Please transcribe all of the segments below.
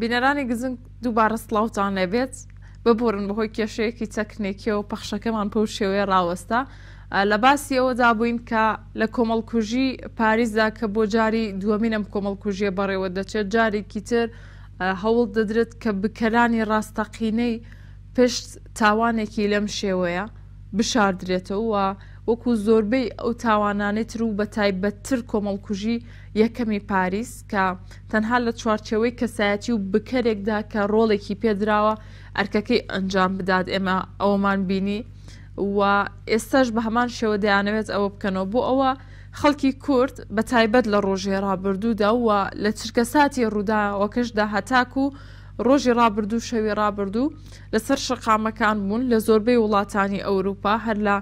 بینەرانی گزنگ دووبارە سلااوان لەبێت ببورن بەهۆی کێشەیەکی تەکنێکیە و پەخشەکەمان پێ شێوەیە ڕاوەستا لە باسیەوەدا بووین کە لە کۆمەڵکوژی پارێزدا کە بۆ جاری دووەمینم کۆمەڵکوژیە بەڕێوە دەچێت جارێکی تر هەوڵ دەدرێت کە بکەرانی ڕاستەقینەی پشت تاوانێکی لەم شێوەیە بشاردرێتەوە وەکو زۆربەی ئەو تاوانانێت و بە تایبەتتر کۆمەڵکوژی یەکەمی پاریس کە تەنها لە چوارچەوەی کەسایەتی و بکەرێکدا کە ڕۆڵێکی پێدراوە ئەرکەکەی ئەنجام بدات ئێمە ئەوەمان بینی و ئێستاش بە هەمان شێوە دەیانەوێت ئەوە بکەنەوە بۆ ئەوە خەڵکی کورد بە تایبەت لە ڕۆژێ ڕابردوودا و لە چرکەساتی ڕووداوەکەشدا هەتاک و ڕۆژی ڕابردوو شەوی ڕابردوو لەسەر شقامەکان بوون لە زۆربەی وڵاتانی ئەوروپا هەر لە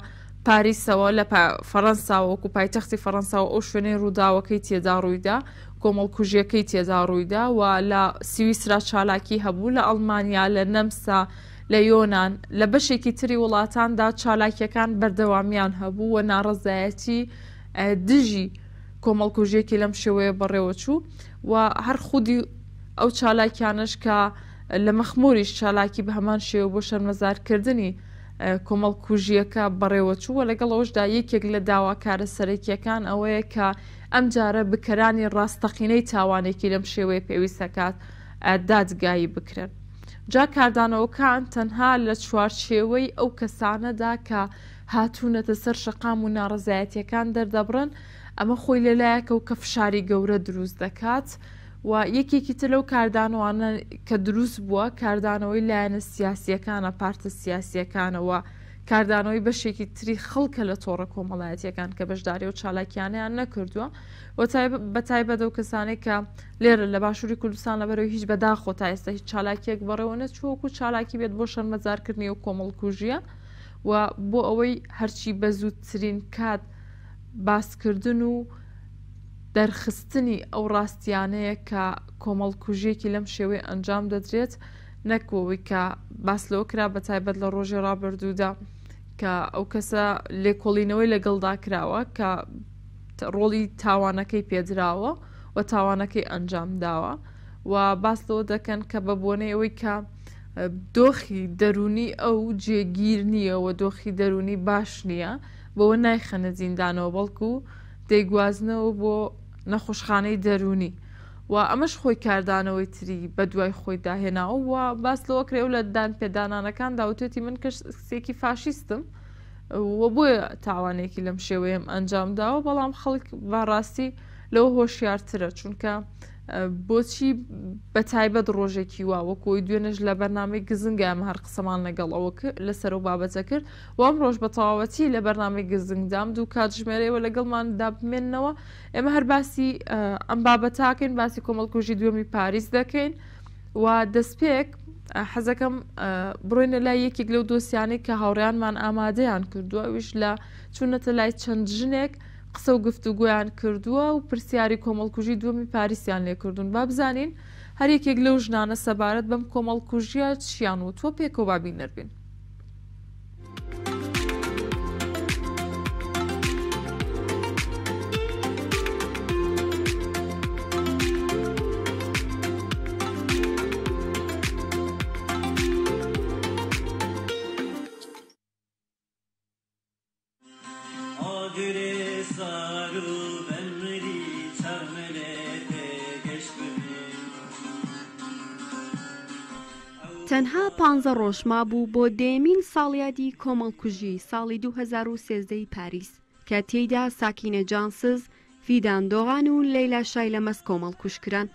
پاریسەوە لە فەەنسا وەکو پایتەختی فەەنساوە ئەو شوێنەی ڕووداوەکەی تێدا ڕوویدا کۆمەڵ کوژیەکەی تێدا ڕوویدا و لە سویسرا چالاکی هەبوو لە ئەڵمانیا لە نەمسا لە یۆناان لە بەشێکی تری وڵاتاندا چالاکیەکان بەردەوامیان هەبوو و ناڕزایەتی دژی کۆمەڵ کوژیەکی لەم شێوەیە بەڕێوە چوو و هەر خودی ئەو چالاکیانش کە لە مەخموریش چالاکی بە هەمان شێوە بۆ شەرمەزارکردنی کۆمەڵ کوژیەکە بەڕێوە چووە لەگەڵەوەشدا یەکێک لە داواکارە سەرەکیەکان ئەوەیە کە ئەم جارە بکەرانی ڕاستەقینەی تاوانێکی لەم شێوەیە پێویستەکات دادگایی بکرن. جا کاردانەوەکان تەنها لە چوارچێوەی ئەو کەسانەدا کە هاتوونەتە سەر شقام و ناڕزایەتیەکان دەردەبرن ئەمە خۆی لەلایەکە و کە فشاری گەورە دروست دەکات. و یەکێکی تر لەو کاردانوانە کە دروست بووە کاردانەوەی لایەنە سیاسیەکانە پارتە سیاسیەکانەوە کاردانەوەی بەشێکی تری خەڵکە لە تۆڕە کۆمەڵایەتیەکان کە بەشداری و چالاکیانیان نەکردووە بە تایبەدە و کەسانێک کە لێرە لە باشووری کوردستان لەبەرەوە هیچ بەداخۆ تا ئێستا هیچ چالاکیەک بەڕێەوە نەچوەکو چالاکی بێت بۆ شەرمەزارکردنی و کۆمەڵکوژیە و بۆ ئەوەی هەرچی بە زووترین کات باسکردن و دەرخستنی ئەو ڕاستیانەیە کە کۆمەڵکوژیەکی لەم شێوەی ئەنجام دەدرێت نەکەوەی کە باسلەوەکرا بە تایبەت لە ڕۆژی ڕابردوودا کە ئەو کەسە لێکۆڵینەوەی لەگەڵدا کراوە کە ڕۆڵی تاوانەکەی پێدراوە و تاوانەکەی ئەنجام داوە و باسەوە دەکەن کە بە بۆنەی ئەوەی کە دۆخی دەرونی ئەو جێگیر نییە و دۆخی دەرونی باش نییە بەوە نایخەنە زیندانەوە بەڵکو و دەیگوازنەوە بۆ نەخۆشخانەی دەرونی و ئەمەش خۆی کاردانەوەی تری بە دوای خۆی داهێناوە و باس لەوە کرێ و لە دان پێدانانەکان داوتێتی من کەسێکی فاشیستم وە بۆیە تاوانێکی لەم شێوەیەم ئەنجام داوە بەڵام خەڵک بەڕاستی لەوە هۆشیارترە چونکە بۆچی بە تایبەت ڕۆژێکی وا وەکۆی دوێنش لە بەرنامی گزنگە ئەمە هەر قسەمان لەگەڵەوە لەسەر و بابەتە کرد وام ڕۆژ بە تەواوەتی لە بەرنامی گزنگدام دوو کاتژمێرەوە لەگەڵمان دابمێنەوە ئێمە هەر باسی ئەم بابەتاکەین باسی کۆمەڵکوژی دوێمی پاریس دەکەین و دەستپێک حەزەکەم بڕۆینە لای یەکێک لەو دۆسیانی کە هاوڕیانمان ئامادەیان کردووە ویش لە چونەتە لای چەند ژنێک، قسە و گفتوگویان کردووە و پرسیاری کۆمەڵکوژی دومی پارسیان لێ کردوون با بزانین هەرێکێک لەو ژنانە سەبارەت بەم کۆمەڵکوژیە چیان و تۆ پێکۆ بابی نەربین. پانزە ڕۆژما بوو بۆ دێمین ساڵیادی کۆمەڵکوژی ساڵی 2013 پاریس کە تێیدا ساکینە جانسز فیداندۆغان و لەیلا شای لە مەس کۆمەڵ کوشکران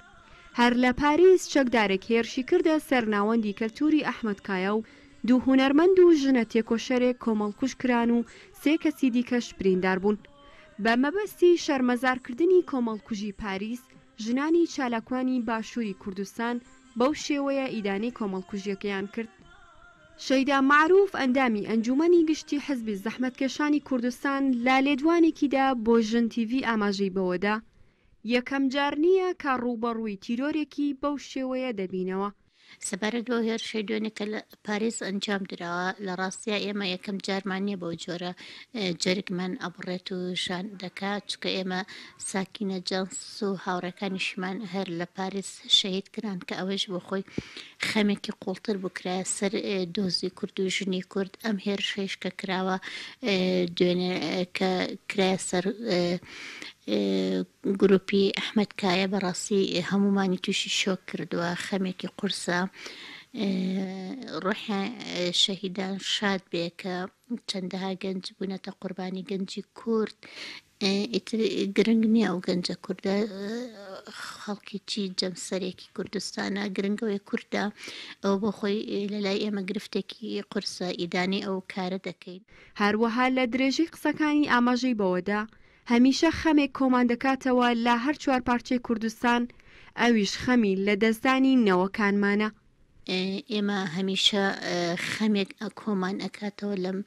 هەر لە پاریس چەکدارێک هێرشی کردە سەرناوەندی کەلتوری ئەحمدکایە و دوو هوەرمەند و ژنە تێکۆشەرێک کۆمەڵ کوشکران و سێ کەسی دیکەش بریندار بوون بە مەبەستی شەرمەزارکردنی کۆمەڵکوژی پاریس ژنانی چالاکوانی باشووری کوردستان و بەو شێوەیە ئیدانی کۆمەڵکوژیەکەیان کرد شەیدا معروف ئەندامی ئەنجومی گشتی حزبی زەحمەتکەشانی کوردستان لا لێدوانێکیدا بۆ ژن TV ئاماژەی بەوەدا یەکەم جار نییە کە ڕووبەڕووی تیرۆرێکی بەو شێوەیە دەبینەوە سەبارەت بۆ هێرشەی دوێنێ کە لە پارێز ئەنجام درراوە لە ڕاستیا ئێمە یەکەم جارمانە بەو جۆرە جەرگمان ئەبڕێت و شان دەکات چکە ئێمە ساکینە جەنس و هاوڕەکانی شمان هەر لە پارێز شەهید کران کە ئەوەش بۆ خۆی خەمێکی قوڵتر بکرا سەر دۆزی کورد و ژنی کورد ئەم هێر شێشکە کراوە دوێنێ کە کرا سەر گروپی ئەحمد کایە بەڕاستی هەمومانی تووشی شۆک کردووە خەمێکی قورسە ڕۆح شەهیددان شاد بێ کە چەندەها گەنج بوونەتە قوربانی گەنجی کورد ئیتر گرنگ نییە ئەو گەنجە کووردە خەڵکی چی جەمسەرێکی کوردستانە گرنگەوەی کووردا ئەو بۆ خۆی لەلای ئێمە گرفتێکی قرسە ئیدانی ئەو کارە دەکەین هەروەها لە درێژی قسەکانی ئاماژەی بەوەدا هەمیشە خەمێک کۆمان دەکاتەوە لە هەر چوار پارچەی کوردستان ئەویش خەمی لە دەستانی نەوەکانمانە ئێمە هەمیشە خەمێک کۆمان ئەکاتەوە لەم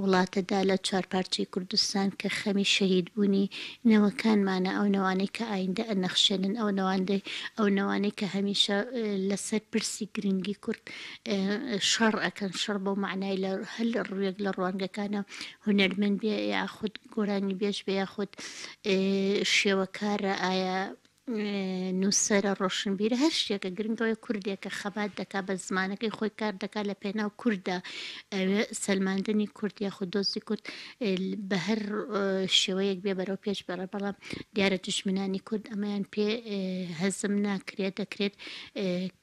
وڵاتەدا لە چوارپارچی کوردستان کە خەمی شەهید بوونی نەوەکانمانە ئەو نەوانەی کە ئایندە ئەنەخشێنن ئەو نەواندەی ئەو نەوانەی کە هەمیشە لەسەر پرسی گرنگی کورد شەڕ ئەەکەن شەڕ بۆ معنای لە هەل ڕوێک لە ڕوانگەکانە هوەرمەند بێ یاخود گۆرانی بێش بە یاخود شێوەکارە ئایا نووسرە ڕۆشنبیرە هەر شتێکە گرنگەوەی کوردێکە خەبات دەکا بە زمانەکەی خۆی کار دەکا لە پێناو کووردا سلماندنی کوردیا خودۆزی کورد بە هەر شێوەیەک بێ بەرەو پێش بەڕە بەڵام دیارە دژمنانی کورد ئەمەیان پێ هەزم ناکرێت دەکرێت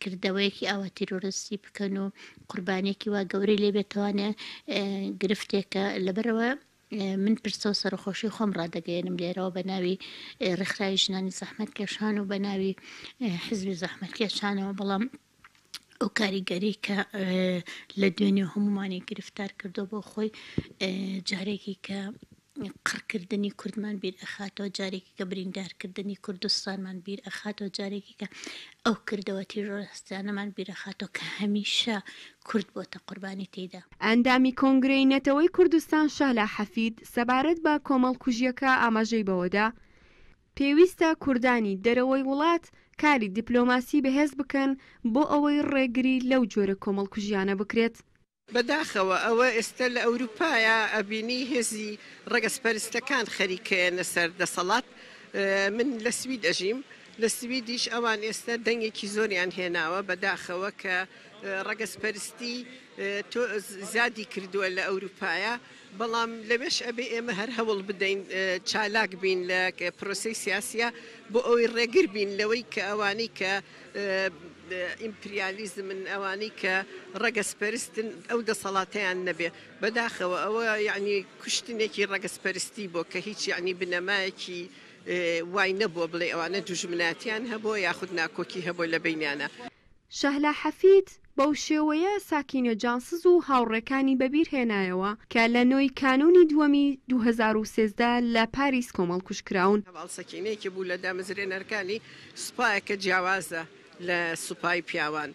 کردەوەیەکی ئاوە تیرۆرسی بکەن و قوربانێکی وا گەورەی لێ بێتوانێ گرفتێکە لەبەرەوە من پرسە و سەرخۆشی خۆم ڕدەگەێنم لێرەوە بە ناوی ڕخراوی ژنانی زەحمەت کێشان و بە ناوی حزبی زەحمەت کێشانەوە بەڵام ئەو کاریگەری کە لە دوێنێ هەمومانی گرفتار کردو بۆ خۆی جارێکی کە قڕکردنی کوردمان بیر ئەخاتەوە جارێکی کە بریندارکردنی کوردستانمان بیر ئەخاتەوە جارێکی کە ئەو کردەوە تیرۆستانەمان بیرەخاتەوە کە هەمیشە کورد بۆتە قوربانی تێدا ئەندامی کۆنگرەی نەتەوەی کوردستان شالا حەفید سەبارەت بە کۆمەڵ کوژیەکە ئاماژەی بەوەدا پێویستە کوردانی دەرەوەی وڵات کاری دیپلۆماسی بەهێز بکەن بۆ ئەوەی ڕێگری لەو جۆرە کۆمەڵ کوژیانە بکرێت بەداخەوە ئەوە ئێستا لە ئەوروپایە ئەبینی هێزی ڕگەسپەرستەکان خەریکەیە لەسەر دەسەڵات من لە سوید ئەژیم لە سویدیش ئەوان ئێستا دەنگێکی زۆریان هێناوە بەداخەوە کە ڕگەسپەرستی تۆ زیادی کردووە لە ئەوروپایە بەڵام لەمەش ئەبێ ئێمە هەر هەوڵ بدەین چالاک بین لە پرۆسی سیاسە بۆ ئەوەی ڕێگر بین لەوەی کە ئەوانەی کە ئیمپریالیزم من ئەوانەی کە ڕەگەسپەرستن ئەو دەسەڵاتیان نەبێ بەداخەوە ئەوە یعنی کوشتنێکی ڕەگەسپەرستی بۆ کە هیچ یعنی بنەمایەکی وای نەبووە بڵێ ئەوانە دوژمناتیان هەبوو یاخود ناکۆکی هەبوو لە بینیانە. شەهلا حەفید بەو شێوەیە ساکینە جانسز و هاوڕەکانی بەبیر هێنایەوە کە لە نۆی کانونی دووەمی 2013 لە پاریس کۆمەڵ کوشکراون. هەواڵ سەکینەیەکی بوو لە دامەزرێنەرەکانی سوپایەکە جیاوازە. لە سوپای پیاوان.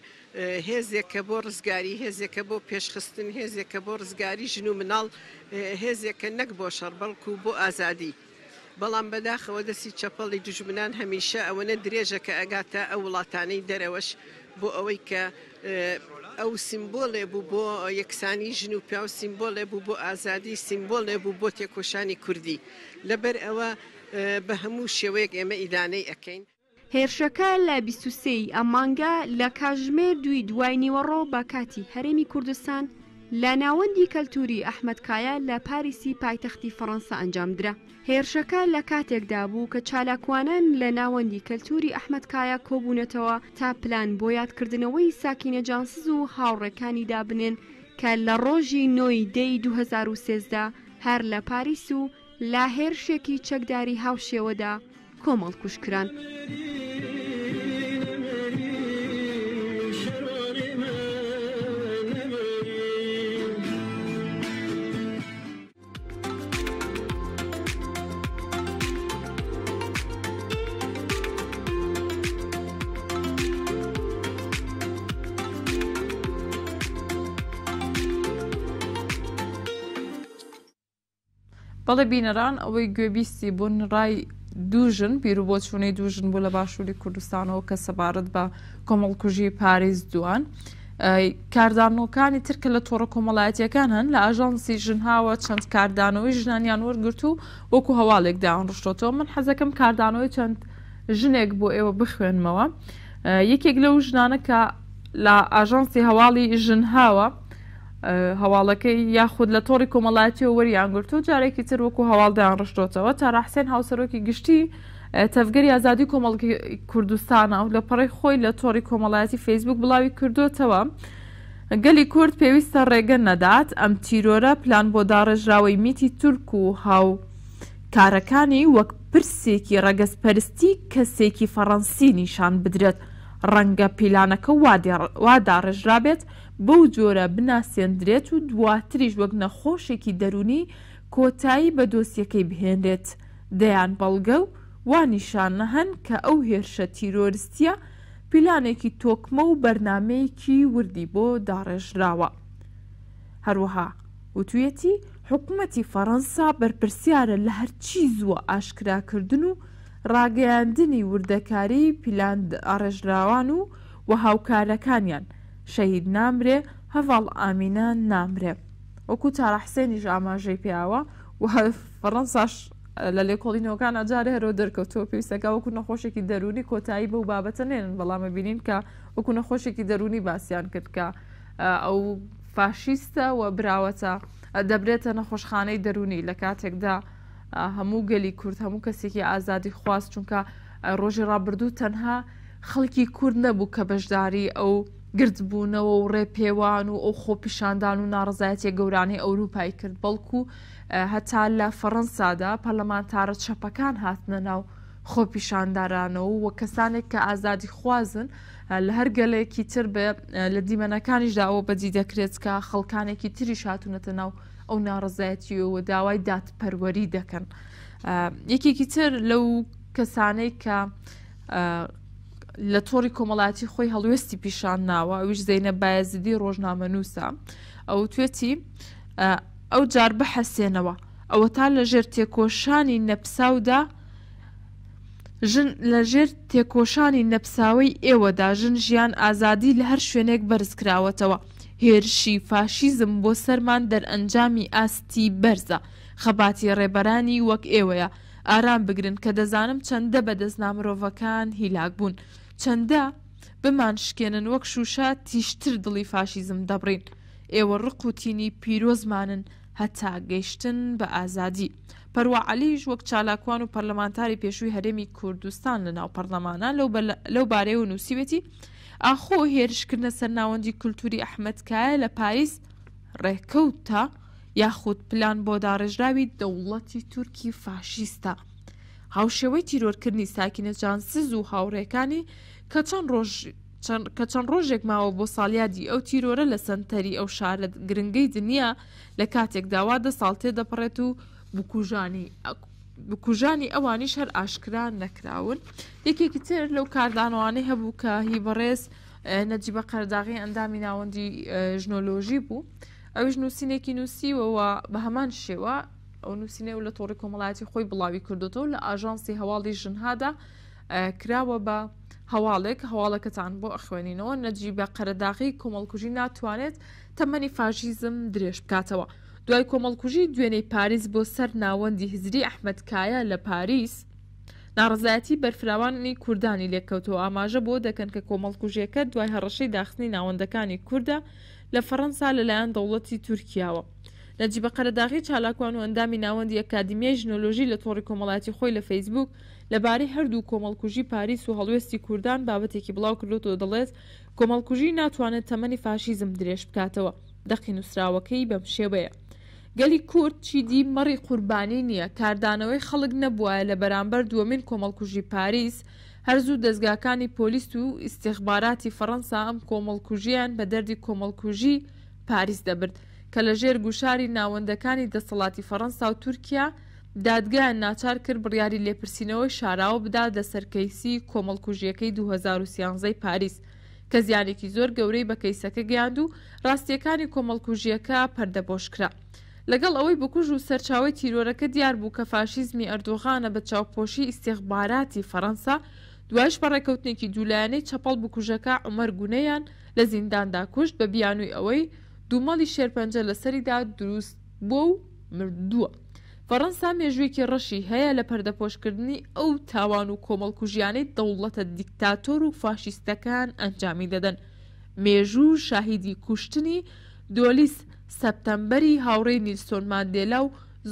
هێزێکە بۆ ڕزگاری هێزێکە بۆ پێشخستن هێزێکە بۆ ڕزگاری ژن و مناڵ هێزێکە نەک بۆ شەربەڵک و بۆ ئازادی. بەڵام بەداخەوە دەستی چەپەڵی دژمنان هەمیشە ئەوەنە درێژە کە ئەگاتە ئەو وڵاتانەی دەرەوەش بۆ ئەوەی کە ئەو سیمبۆلێ بوو بۆ یەکسانی ژن و پیا و سیمبۆلێ بوو بۆ ئازادی سیمبۆلێ بوو بۆ تێکۆشانی کوردی لەبەر ئەوە بە هەموو شێوەیەک ئێمە ئیدانەی ئەەکەین. هێرشەکە لە 23 ئەمانگە لە کاژمێر دوی دوای نیوەڕۆ باکاتی هەرێمی کوردستان لە ناوەندی کەلتوری ئەحمدکایە لە پاریسی پایتەختی فەڕەنسا ئەنجامدرا هێرشەکە لە کاتێکدا بوو کە چالاکوانان لە ناوەندی کەلتوری ئەحمدکایە کۆبوونەتەوە تا پلان بۆ یادکردنەوەی ساکینە جانسز و هاوڕەکانی دابنێن کە لە ڕۆژی نۆی دەی 2013دا هەر لە پاریس و لا هێرشێکی چەکداری هاوشێوەدا Komal Kuşküren. Bala binaran oy göbisi bun ray دوژن پیرروبۆچوونەی دوژن بوو لە باشووری کوردستانەوە کە سەبارەت بە کۆمەڵکوژی پارێز دوان. کاردانەوەکانی ترکە لە تۆڕە کۆمەڵایەتیەکان هەن لە ئاژانسی ژنهاوە چەند کاردانەوەی ژنانیان وەرگرت و وەکو هەواڵێکداان ڕشتۆتەوە من حەزەکەم کاردانەوەی چەند ژنێک بۆ ئێوە بخوێنمەوە یەکێک لەو ژنانە کە لە ئاژانسی هەواڵی ژنهاوە هەواڵەکەی یاخود لە تۆری کۆمەڵاتیەوە وەریانگررت و جارێکی تر وەکو هەواڵدایان ڕشتۆتەوە تا ڕاحسێن هاوسەرۆکی گشتی تەفگەری ئازادی کۆمەڵکی کوردستانە و لە پەڕی خۆی لە تۆری کۆمەڵایەتی فیسبوک بڵاوی کردوتەوە. گەلی کورد پێویستە ڕێگە نەدات ئەم تیرۆرە پلان بۆ داڕێژراوەی میتی تورک و هاو کارەکانی وەک پرسێکی ڕەگەزپەرستی کەسێکی فەڕەنسی نیشان بدرێت ڕەنگە پیلانەکە واداڕێژرابێت بەو جۆرە بناسیێندرێت و دواتریش وەک نەخۆشێکی دەرونی کۆتایی بە دۆسیەکەی بهێنرێت دەیان بەڵگە و وانیشانە هەن کە ئەو هێرشە تیرۆریستە پیلانێکی تۆکمە و بەرنمەیەکی وردی بۆ داڕێژراوە هەروەها وتویەتی حکوومەتی فەەنسا بەرپرسیارە لە هەرچی زووە ئاشکراکردن و ڕاگەیاندنی وردەکاری پیلان ئاڕێژراوان و و هاوکارەکانیان شەهید نامرێ هەڤاڵ ئامینە نامرێ وەکو تاراحسێنیش ئاماژەی پیاوە و فەڕەنساش لە لێکۆڵینەوەکان ئاجارە هەرۆ دەرکەوتۆ پێویستەکە وەکو نەخۆشێکی دەرونی کۆتایی بە و بابەتە نێنن بەڵامە بینین کە وەکو نەخۆشێکی دەرونی باسییان کردکە ئەو فاشیستە و براوەتە دەبرێتە نەخۆشخانەی دەرونی لە کاتێکدا هەموو گەلی کورد هەموو کەسێکی ئازادی خواست چونکە ڕۆژی ڕابردوو تەنها خەڵکی کورد نەبوو کە بەشداری ئەو گردبوونەوە و ڕێپێوان و ئەو خۆپیشاندان و ناڕزایەتی گەورانەی ئەوروپای کرد بەڵکو هەتا لە فەڕەنسادا پەرلەمانتارە چەپەکان هاتنە ناو خۆپیشاندارانەوە وە کەسانێک کە ئازادی خوازن لە هەر گەلێکی تر بە لە دیمەنەکانیشداەوە بەدی دەکرێت کە خەڵکانێکی تری شاتونەتە ناو ئەو ناڕزایەتیەوە داوای دادپەروەری دەکەن. یەکێکی تر لەو کەسانەی کە لە تۆری کۆمەڵاتی خۆی هەڵوێستی پیشان ناوە ئەوش زینە بایزیدی ڕۆژنامە نووسە ئەو توێتی ئەو جار بەحەسێنەوە ئەوە تا لە ژێر تێکۆشانی نەپساودا ژن لە ژێر تێکۆشانی نەپساوی ئێوەدا ژن ژیان ئازادی لە هەر شوێنێک بەرزکراوەتەوە هێرشی فاشیزم بۆ سەرمان دەرئەنجامی ئاستی بەرزە خەباتی ڕێبەرانی وەک ئێوەیە ئارام بگرن کە دەزانم چەندە بەدەست نامرۆڤەکان هیلاک بوون چەندە بمان شکێنن وەک شوشە تیشتر دڵی فاشیزم دەبڕین ئێوە ڕق و تینی پیرۆزمانن هەتا گەیشتن بە ئازادی پەروا علیش وەک چالاکوان و پەرلەمانتاری پێشووی هەرێمی کوردستان لە ناو پەرلەمانە لەو بارەیە و نووسیوێتی ئاخۆ هێرشکردنە سەرناوەندی کولتوری ئەحمدکایە لە پاریس ڕێکەوت تا یاخود پلان بۆ داڕێژراوی دەوڵەتی تورکی فاشیستە. هاوشێوەی تیرۆرکردنی ساکینە جانسز و هاوڕێکانی کە چەند ڕۆژ کە چەند ڕۆژێک ماوە بۆ ساڵیادی ئەو تیرۆرە لە سنتەری ئەو شارە گرنگەی دنیا لە کاتێک داوا دە ساڵتێ دەپڕێت و بکوژانی بکوژانی ئەوانیش هەر ئاشکران نەکراون یەکێکی تر لەو کاردانوانەی هەبوو کە هیبڕێز نەجیبە قەرداغی ئەندامی ناوەندی ژنۆلۆژی بوو ئەوش نووسینێکی نووسیوەوە بە هەمان شێوە ئەو نووسینێ و لە تۆڕی کۆمەڵایەتی خۆی بڵاوی کردوەوە لە ئاژانسی هەواڵی ژنهادا کراوە بە هەواڵێک هەواڵەکەتان بۆ ئەخوێنینەوە نەجی بە قەرەداغی کۆمەڵکوژی ناتوانێت تەمەنی فاژیزم درێژ بکاتەوە. دوای کۆمەڵکوژی دوێنەی پاریس بۆ سەر ناوەندی هزری ئەحمدکایە لە پاریس، ناڕزایەتی بەرفراوانی کوردانی لێککەوتەوە ئاماژە بۆ دەکەن کە کۆمەڵکوژیەکە دوای هەڕەشەی داخستنی ناوەندەکانی کووردە لە فەەنسا لەلایەن دەوڵەتی تورکیاوە. نەجیبە قەرداغی چالاکوان و ئەندامی ناوەندی ئەکادمیای ژنۆلۆژی لە تۆڕی کۆمەڵاتی خۆی لە فەیسبوک لەبارەی هەردوو کۆمەڵکوژی پاریس و هەڵوێستی کوردان بابەتێکی بڵاو کردوەوە دەڵێت کۆمەڵکوژی ناتوانێت تەمەنی فاشیزم درێژ بکاتەوە دەقی نووسراوەکەی بەم شێوەیە. گەلی کورد چیدی مەڕی قوربانی نییە کاردانەوەی خەڵک نەبووە لە بەرامبەر دووەمین کۆمەڵکوژی پاریس هەرزوو دەستگاکانی پۆلیس و ئیسیخباراتی فەەنسا ئەم کۆمەڵکوژیان بە دەردی کۆمەڵکوژی پاریس دەبرد کە لە ژێر گوشاری ناوەندەکانی دەسەڵاتی فەەنسا و تورکیا دادگایان ناچار کرد بڕیاری لێپرسینەوەی شاراوە بدا دەسەرکەیسی کۆمەڵکوژیەکەی 2013 پاریس. کە زیانێکی زۆر گەورەی بە کەیسەکە گەیاند و ڕاستیەکانی کۆمەڵکوژیەکە پەردەبۆشکرا. لەگەڵ ئەوەی بکوژ و سەرچاوی تیرۆرەکە دیار بوو کە فاشیزمی ئەردۆغانە بە چاوپۆشی ئیسێخباراتی فەەنسا دوایش بەڕێکەوتنێکی جوولایانەی چەپەڵ بکوژەکە عمەر گونەیان لە زینداندا کوشت بە بیانووی ئەوەی دوومەڵی شێرپەنجە لەسەریدا دروست بۆ و مردووە. فەڕەنسا مێژوێکی ڕەشی هەیە لە پەردەپۆشکردنی ئەو تاوان و کۆمەڵکوژیانەی دەوڵەتە دیکتاتۆر و فاشیستەکان ئەنجامی دەدەن. مێژوو شاهیدی کوشتنی دۆلیس سەپتەمبەری هاوڕێی نیلسۆن مادێلا و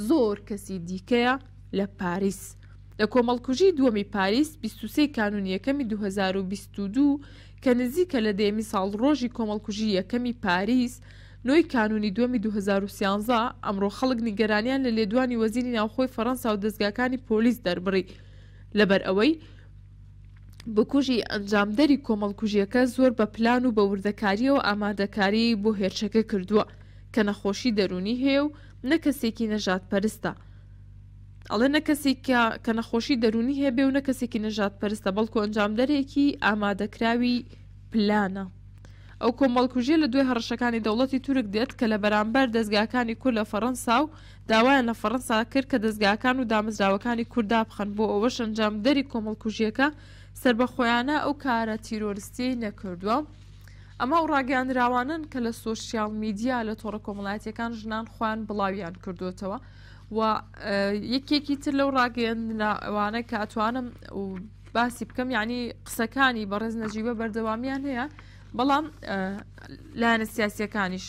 زۆر کەسی دیکەیە لە پاریس. لە کۆمەڵکوژی دووەمی پاریس 23 کانون یەکەمی 2022 کە نزیکە لە دێمی ساڵ ڕۆژی کۆمەڵکوژی یەکەمی پاریس، نۆی کانونی دومی 2013 ئەمڕۆ خەڵک نیگەرانیان لە لێدوانی وەزیری ناوخۆی فەەنسا و دەستگاکانی پۆلیس دەربڕی لەبەر ئەوەی بکوژی ئەنجامدەری کۆمەڵکوژیەکە زۆر بە پلان و بەوردەکاریەوە ئامادەکاری بۆ هێرشەکە کردووە کە نەخۆشی دەرونی هەیە و نەکەسێکی نەژات پەرستە ئەڵێ نەکەسێک کە نەخۆشی دەرونی هەیە بێ و نەکەسێکی نەژات پەرستە بەڵکو ئەنجامدەرێکی ئامادەکراوی پلانە. ئەو کۆمەڵکوژێ لە دوێ هەڕەشەکانی دەوڵەتی تورک دێت کە لە بەرامبەر دەستگاکانی کورد لە فەەنسا و داوایان لە فەەنسا کرد کە دەستگاکان و دامزراوەکانی کووردا بخەن بۆ ئەوەش ئەنجامدەری کۆمەڵکوژیەکە سربەخۆیانە ئەو کارە تیرۆریستی نەکردووە. ئەمە و ڕاگەاندراوانن کە لە سوۆسیال میدیا لە تۆڕە کۆمەڵاتیەکان ژنان خوان بڵاویان کردوێتەوە. و یەکێکی تر لەو ڕاگەیەوانە کە ئەتوانم و باسی بکەم یعنی قسەکانی بەڕێز نەجیبە بەردەوامیان هەیە بەڵام لایەنە سیاسیەکانیش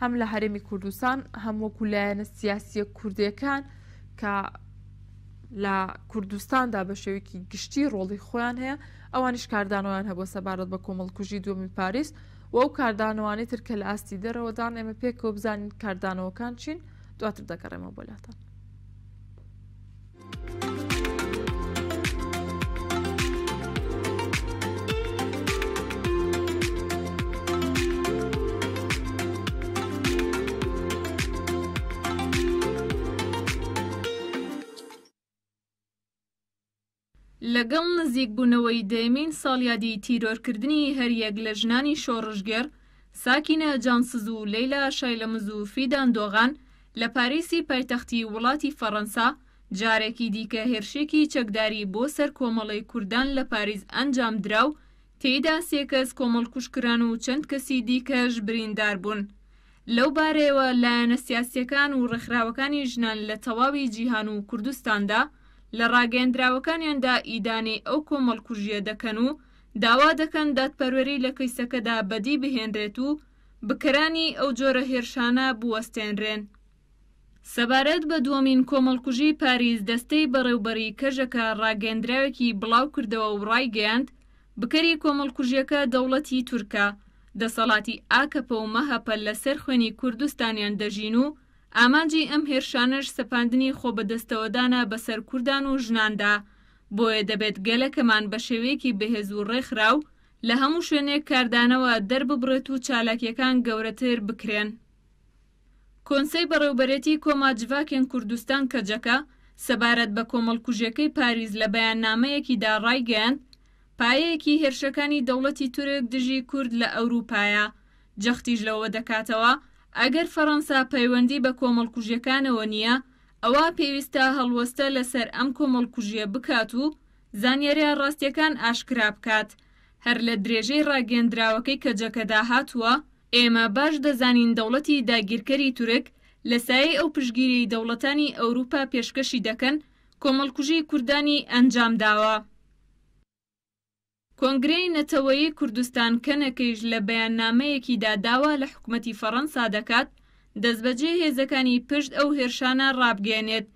هەم لە هەرێمی کوردستان هەم وەکو لایەنە سیاسیە کوردیەکان کە لە کوردستاندا بە شێوکی گشتی ڕۆڵی خۆیان هەیە ئەوانیش کاردانەوەیان هەبوو سەبارەت بە کۆمەڵکوژی دومی پاریس و ئەو کاردانوانی تر کە لە ئاستی دەرەوەدان ئێمە پێکەوە بزانین کاردانەوەکان چین دواتر دەگەڕێمەوە بۆلاتان. لەگەڵ نزیک بوونەوەی دەمین ساڵیادی تیرۆرکردنی هەریەک لە ژنانی شۆڕژگەر ساکینە جانسز و لەیلا شای لە مزوفیدان دۆغان لە پارێسی پایتەختی وڵاتی فەڕەنسا جارێکی دیکە هێرشێکی چەکداری بۆ سەر کۆمەڵی کوردان لە پاریز ئەنجام دراو تێدا سێکەس کۆمەڵ کوشکران و چەند کەسی دیکەش بریندار بوون. لەو بارەیەوە لایەنە سیاسەکان و ڕێکخراوەکانی ژنان لە تەواوی جیهان و کوردستاندا لە ڕاگەندراوەکانیاندا ئیدانی ئەو کۆمەڵ کوژیە دەکەن و داوا دەکەن دادپەروەری لە کەیسەکەدا بەدی بهێنرێت و بکرانی ئەو جۆرە هێرشانە بوەستێنرێن. سەبارەت بە دووەمین کۆمەڵکوژی پاریز دەستەی بەڕێوبەری کەژەکە ڕاگەندراوێکی بڵاو کردەوە و ڕایگەیاند بکەری کۆمەڵکوژیەکە دەوڵەتی تورکە دەسەڵاتی ئاکەپە و مەهەپە لەسەر خوێنی کوردستانیان دەژین و ئامانجی ئەم هێرشانەش سەپاندنی خۆبەدەستەوەدانە بەسەر کوردان و ژناندا بۆیە دەبێت گەلەکەمان بە شێوەیەکی بەهێز و ڕێکخراو لە هەموو شوێنێک کاردانەوە دەرببرێت و چالاکیەکان گەورەتر بکرێن. کۆنسەی بەڕێوبەرەتی کۆماجڤاکێن کوردستان کەجەکە سەبارەت بە کۆمەڵکوژیەکەی پاریز لە بەیاننامەیەکیدا ڕایگەیاند پایەیەکی هێرشەکانی دەوڵەتی تورک دژی کورد لە ئەوروپایە جەختیش لەوە دەکاتەوە ئەگەر فەڕەنسا پەیوەندی بە کۆمەڵکوژیەکانەوە نییە ئەوە پێویستە هەڵوەستە لەسەر ئەم کۆمەڵکوژیە بکات و زانیارە ڕاستیەکان ئاشکرا بکات هەر لە درێژەی ڕاگەندراوەکەی کەجەکەدا هاتووە ئێمە باش دەزانین دەوڵەتی داگیرکەری تورک لەسایی ئەو پشگیری دەوڵەتانی ئەوروپا پێشکەشی دەکەن کۆمەڵکوژی کوردانی ئەنجام داوە. کۆنگرەی نەتەوەیی کوردستان کەنەکەیش لە بەیاننامەیەکی داداوە لە حکوومەتی فەڕەنسا دەکات دەستبەجێ هێزەکانی پشت ئەو هێرشانە ڕابگەێنێت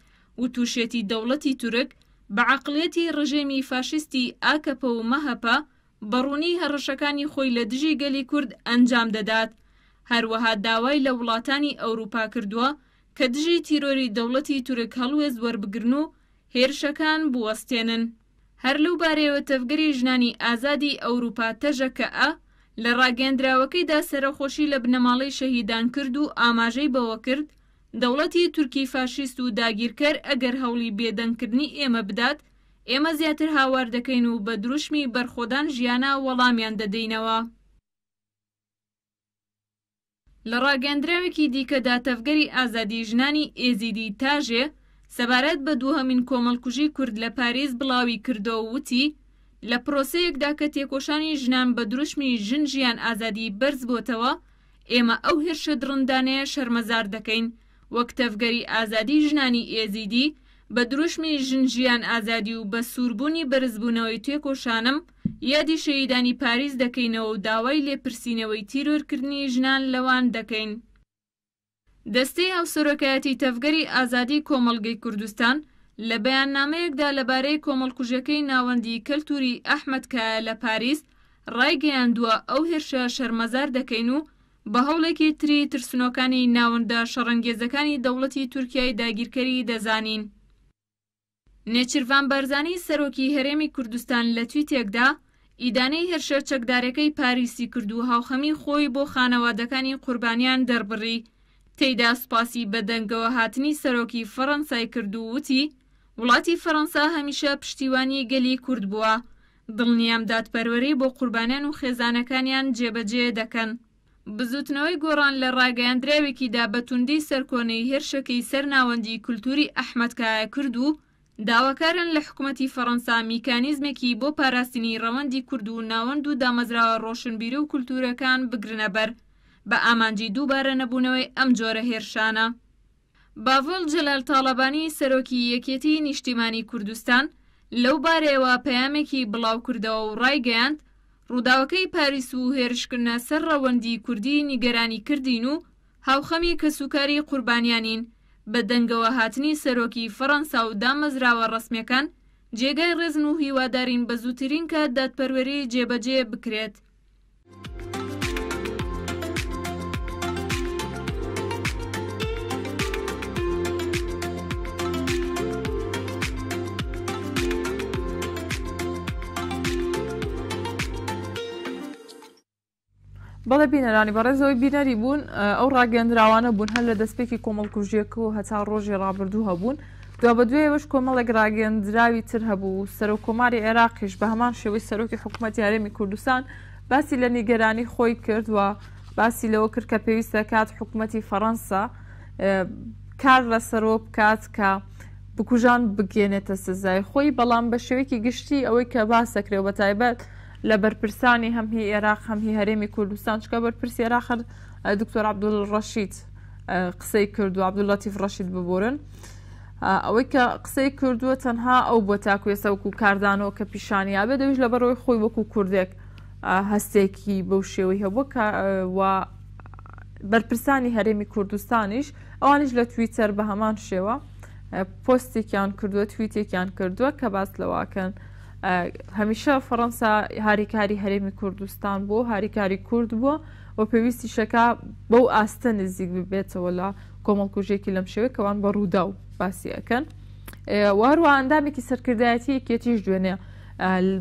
و تووشێتی دەوڵەتی تورک بە عقلێتی ڕژێمی فاشستی ئاکەپە و مەهەپە بەڕوونی هەڕەشەکانی خۆی لە دژی گەلی کورد ئەنجام دەدات هەروەها داوای لە وڵاتانی ئەوروپا کردووە کە دژی تیرۆری دەوڵەتی تورک هەڵوێز وەربگرن و هێرشەکان بوەستێنن هەر لەو بارەیەوە تەفگەری ژنانی ئازادی ئەوروپا تەژەکە ئە لە ڕاگەندراوەکەیدا سەرەخۆشی لە بنەماڵی شەهیدان کرد و ئاماژەی بەوە کرد دەوڵەتی تورکی فاشیست و داگیرکەر ئەگەر هەوڵی بێدەنگکردنی ئێمە بدات ئێمە زیاتر هاوار دەکەین و بە دروشمی بەرخۆدان ژیانە وەڵامیان دەدەینەوە. لە ڕاگەندراوێکی دیکەدا تەفگەری ئازادی ژنانی ئێزیدی تاژێ سەبارەت بە دووهەمین کۆمەڵکوژی کورد لە پارێز بڵاوی کردەوە وتی لە پرۆسەیەکدا کە تێکۆشانی ژنان بە دروشمی ژن ژیان ئازادی بەرز بۆتەوە ئێمە ئەو هێرشە درڕندانەیە شەرمەزار دەکەین وەک تەفگەری ئازادی ژنانی ئێزیدی بە دروشمی ژنجیان ئازادی و بە سووربوونی بەرزبوونەوەی توێکۆشانم یادی شەیدانی پاریس دەکەینەوە و داوای لێپرسینەوەی تیرۆرکردنی ژنان لەوان دەکەین. دەستەی هاوسۆرەکایەتی تەفگەری ئازادی کۆمەلگەی کوردستان لە بەیاننامەیەکدا لەبارەی کۆمەڵکوژەکەی ناوەندی کەلتوری ئەحمدکایە لە پاریس ڕایگەیاندووە ئەو هێرشە شەرمەزار دەکەین و بە هەوڵێکی تری ترسنۆکانی ناوەندە شەڕەنگێزەکانی دەوڵەتی تورکیای داگیرکەری دەزانین. نێچیروان بەرزانی سەرۆکی هەرێمی کوردستان لە توی تێکدا ئیدانەی هێرشە چەکدارەکەی پاریسی کرد و هاوخەمی خۆی بۆ خانەوادەکانی قوربانیان دەربڕی تێیدا سوپاسی بەدەنگەوە هاتنی سەرۆکی فەڕەنسای کرد و وتی وڵاتی فەڕەنسا هەمیشە پشتیوانی گەلی کورد بووە دڵنیام دادپەروەری بۆ قوربانیان و خێزانەکانیان جێبەجێ دەکەن بزوتنەوەی گۆڕان لە ڕاگەیاندراوێکیدا بەتوندی سەرکۆنەی هێرشەکەی سەر ناوەندی کولتوری ئەحمەدکایە کرد و داواکارن لە حکوومەتی فەەنسا میکانیزمێکی بۆ پاراستنی ڕەوەندی کورد و ناوەند و دامەزراوە ڕۆشنبیری و کولتورەکان بگرنە بەر بە ئامانجی دووبارە نەبوونەوەی ئەم جۆرە هێرشانە. باڤۆڵ جەلال تاالبانی سەرۆکی یەکێتی نیشتیمانی کوردستان لەو بارەوە پەیامێکی بڵاو کردەوە و ڕایگەیاند ڕووداوەکەی پاریس و هێرشکردە سەر ڕەوەندی کوردی نیگەرانی کردین و هاوخەمی کەسوکاری قوربانیانین بە دەنگەوە هاتنی سەرۆکی فەەنسا و دامەزراوە ڕسمیەکان جێگای ڕێزن و هیوادارین بە زووترین کە دادپەروەری جێبەجێ بکرێت. بەڵێ بینەرانی بەڕێزەوەی بینەری بوون ئەو ڕاگەندراوانە بوون هەر لە دەستپێکی کۆمەڵکوژیەکە و هەتا ڕۆژی ڕابردوو هەبوون دو بە دوێەوەش کۆمەڵێک ڕاگەندراوی تر هەبوو سەر و کۆماری عێراقیش بە هەمان شێوەی سەرۆکی حکوومەت یارێمی کوردستان باسی لە نیگەرانی خۆی کردووە باسی لەوە کرد کە پێویستە کات حکوومەتی فەەنسا کار لە سەرۆ بکات کە بکوژان بگێنێتە سزای خۆی بەڵام بە شێوەیەکی گشتی ئەوەی کە باسەکرێ بە تایبەت لە بەرپرسانی هەمهی عێراق هەمهی هەرێمی کوردستان چکە بەرپرس عێراخر دکتۆر عبدول ڕەشید قسەی کردو عبدوڵەتیف ڕەشید ببورن. ئەوەی کە قسەی کردووە تەنها ئەو بۆ تاکوێ سەوکو و کاردانەوە کە پیشانیابێ دەویش لە بەرەوەی خۆی وەکو کوردێک هەستێکی بەو شێوەی هەبووە بەرپرسانی هەرێمی کوردستانیش ئەوانش لە تویتەر بە هەمان شێوە پۆستێکیان کردووە تویتێکیان کردووە کە باس لەواکەن هەمیشە فەەنسا هاریکاری هەرێمی کوردستان بۆ هاریکاری کورد بووە و پێویستی شەکە بەو ئاستە نزیک ببێتەوە لە کۆمەڵکوژێکی لەم شێوەیەکەوان بە ڕوودا و باسیەکەن واروە ئەندامێکی سەرکردایەتی کێتیش دوێنێ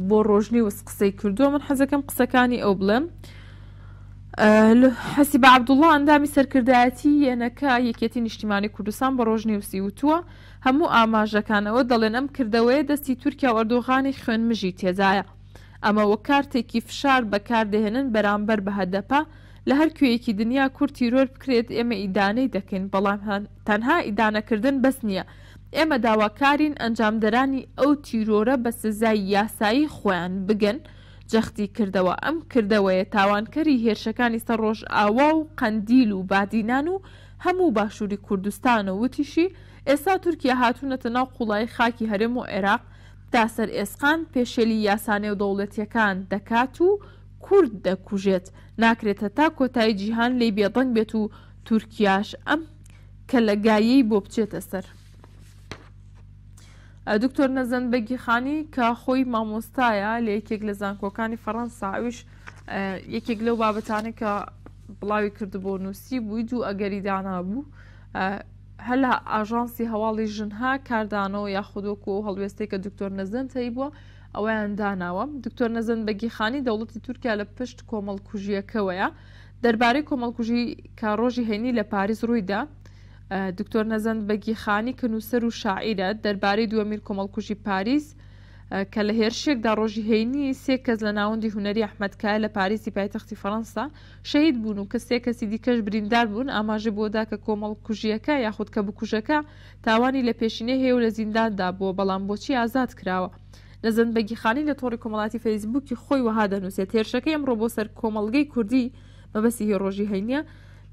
بۆ ڕۆژنی وس قسەی کردووە من حەزەکەم قسەکانی ئەو بڵێم. حەسی بە عبدوڵە ئەندامی سەرکردایەتی یەنەکە یەکێتی نیشتیمانی کوردستان بە ڕۆژنیوسی وتووە هەموو ئاماژەکانەوە دەڵێن ئەم کردەوەی دەستی تورکیا وەردۆغانی خوێنمژی تێزایە ئەمە وە کارتێکی فشار بەکاردەهێنن بەرامبەر بە هەدەپە لە هەر کوێیەکی دنیا کورتیرۆر بکرێت ئێمە ئیدانەی دەکەین بەڵام تەنها ئیدانەکردن بەس نییە ئێمە داواکارین ئەنجامدەرانی ئەو تیرۆرە بە سزای یاسایی خۆیان بگەن جەختی کردەوە ئەم کردەوەیە تاوانکەری هێرشەکانی سەرڕۆژ ئاوا و قەندیل و بادینان و هەموو باشووری کوردستان و وتیشی ئێستا تورکیا هاتوونەتە ناو قوڵای خاکی هەرێم و عێراق تاسەر ئێسقان پێشێلی یاسانێ و دەوڵەتیەکان دەکات و کورد دەکوژێت ناکرێتە تا کۆتایی جیهان لی بێدەنگ بێت و تورکیاش ئەم کە لەگایەی بۆ بچێتە سەر. دکتۆر نەزەن بەگیخانی کە خۆی مامۆستایە لە یەکێک لە زانکۆکانی فەڕەنساویش یەکێک لەو بابەتانی کە بڵاوی کرد بۆ نووسی بووی دوو ئەگەری دانا بوو هەلا ئاژانسی هەواڵی ژنها کاردانەوە یاخودۆکو و هەڵوێستەی کە دکتۆر نەزن تایی بووە ئەویان داناوە دکتۆر نەزن بەگیخانی دەوڵەتی تورکیا لە پشت کۆمەڵ کوژیەکەوەیە دەربارەی کۆمەڵکوژی کە ڕۆژی هێنی لە پاریز ڕوویدا دکتۆر نەزەند بەگیخانی کنووسەر و شاعیرە دەربارەی دووەمیر کۆمەڵکوژی پاریس کە لە هێرشێکدا ڕۆژی هەینی سێ کەس لە ناوەندی هوەری ئەحمدکای لە پاریسی پایتەختی فەەنسا شەید بوون و کە سێ کەسی دیکەش بریندار بوون ئاماژە بۆدا کە کۆمەڵ کوژیەکە یاخود کە بکوژەکە تاوانی لە پێشینە هێو لە زینداندا بۆ بەڵام بۆچی ئازاد کراوە. لە زەندبەگیخانی لە تۆڕی کۆمەڵاتی فەیسبووکی خۆی وەها دەنووسێت هێرشەکە ئەمڕۆ بۆ سەر کۆمەلگەی کوردی مەبەسی هێڕۆژی هەینە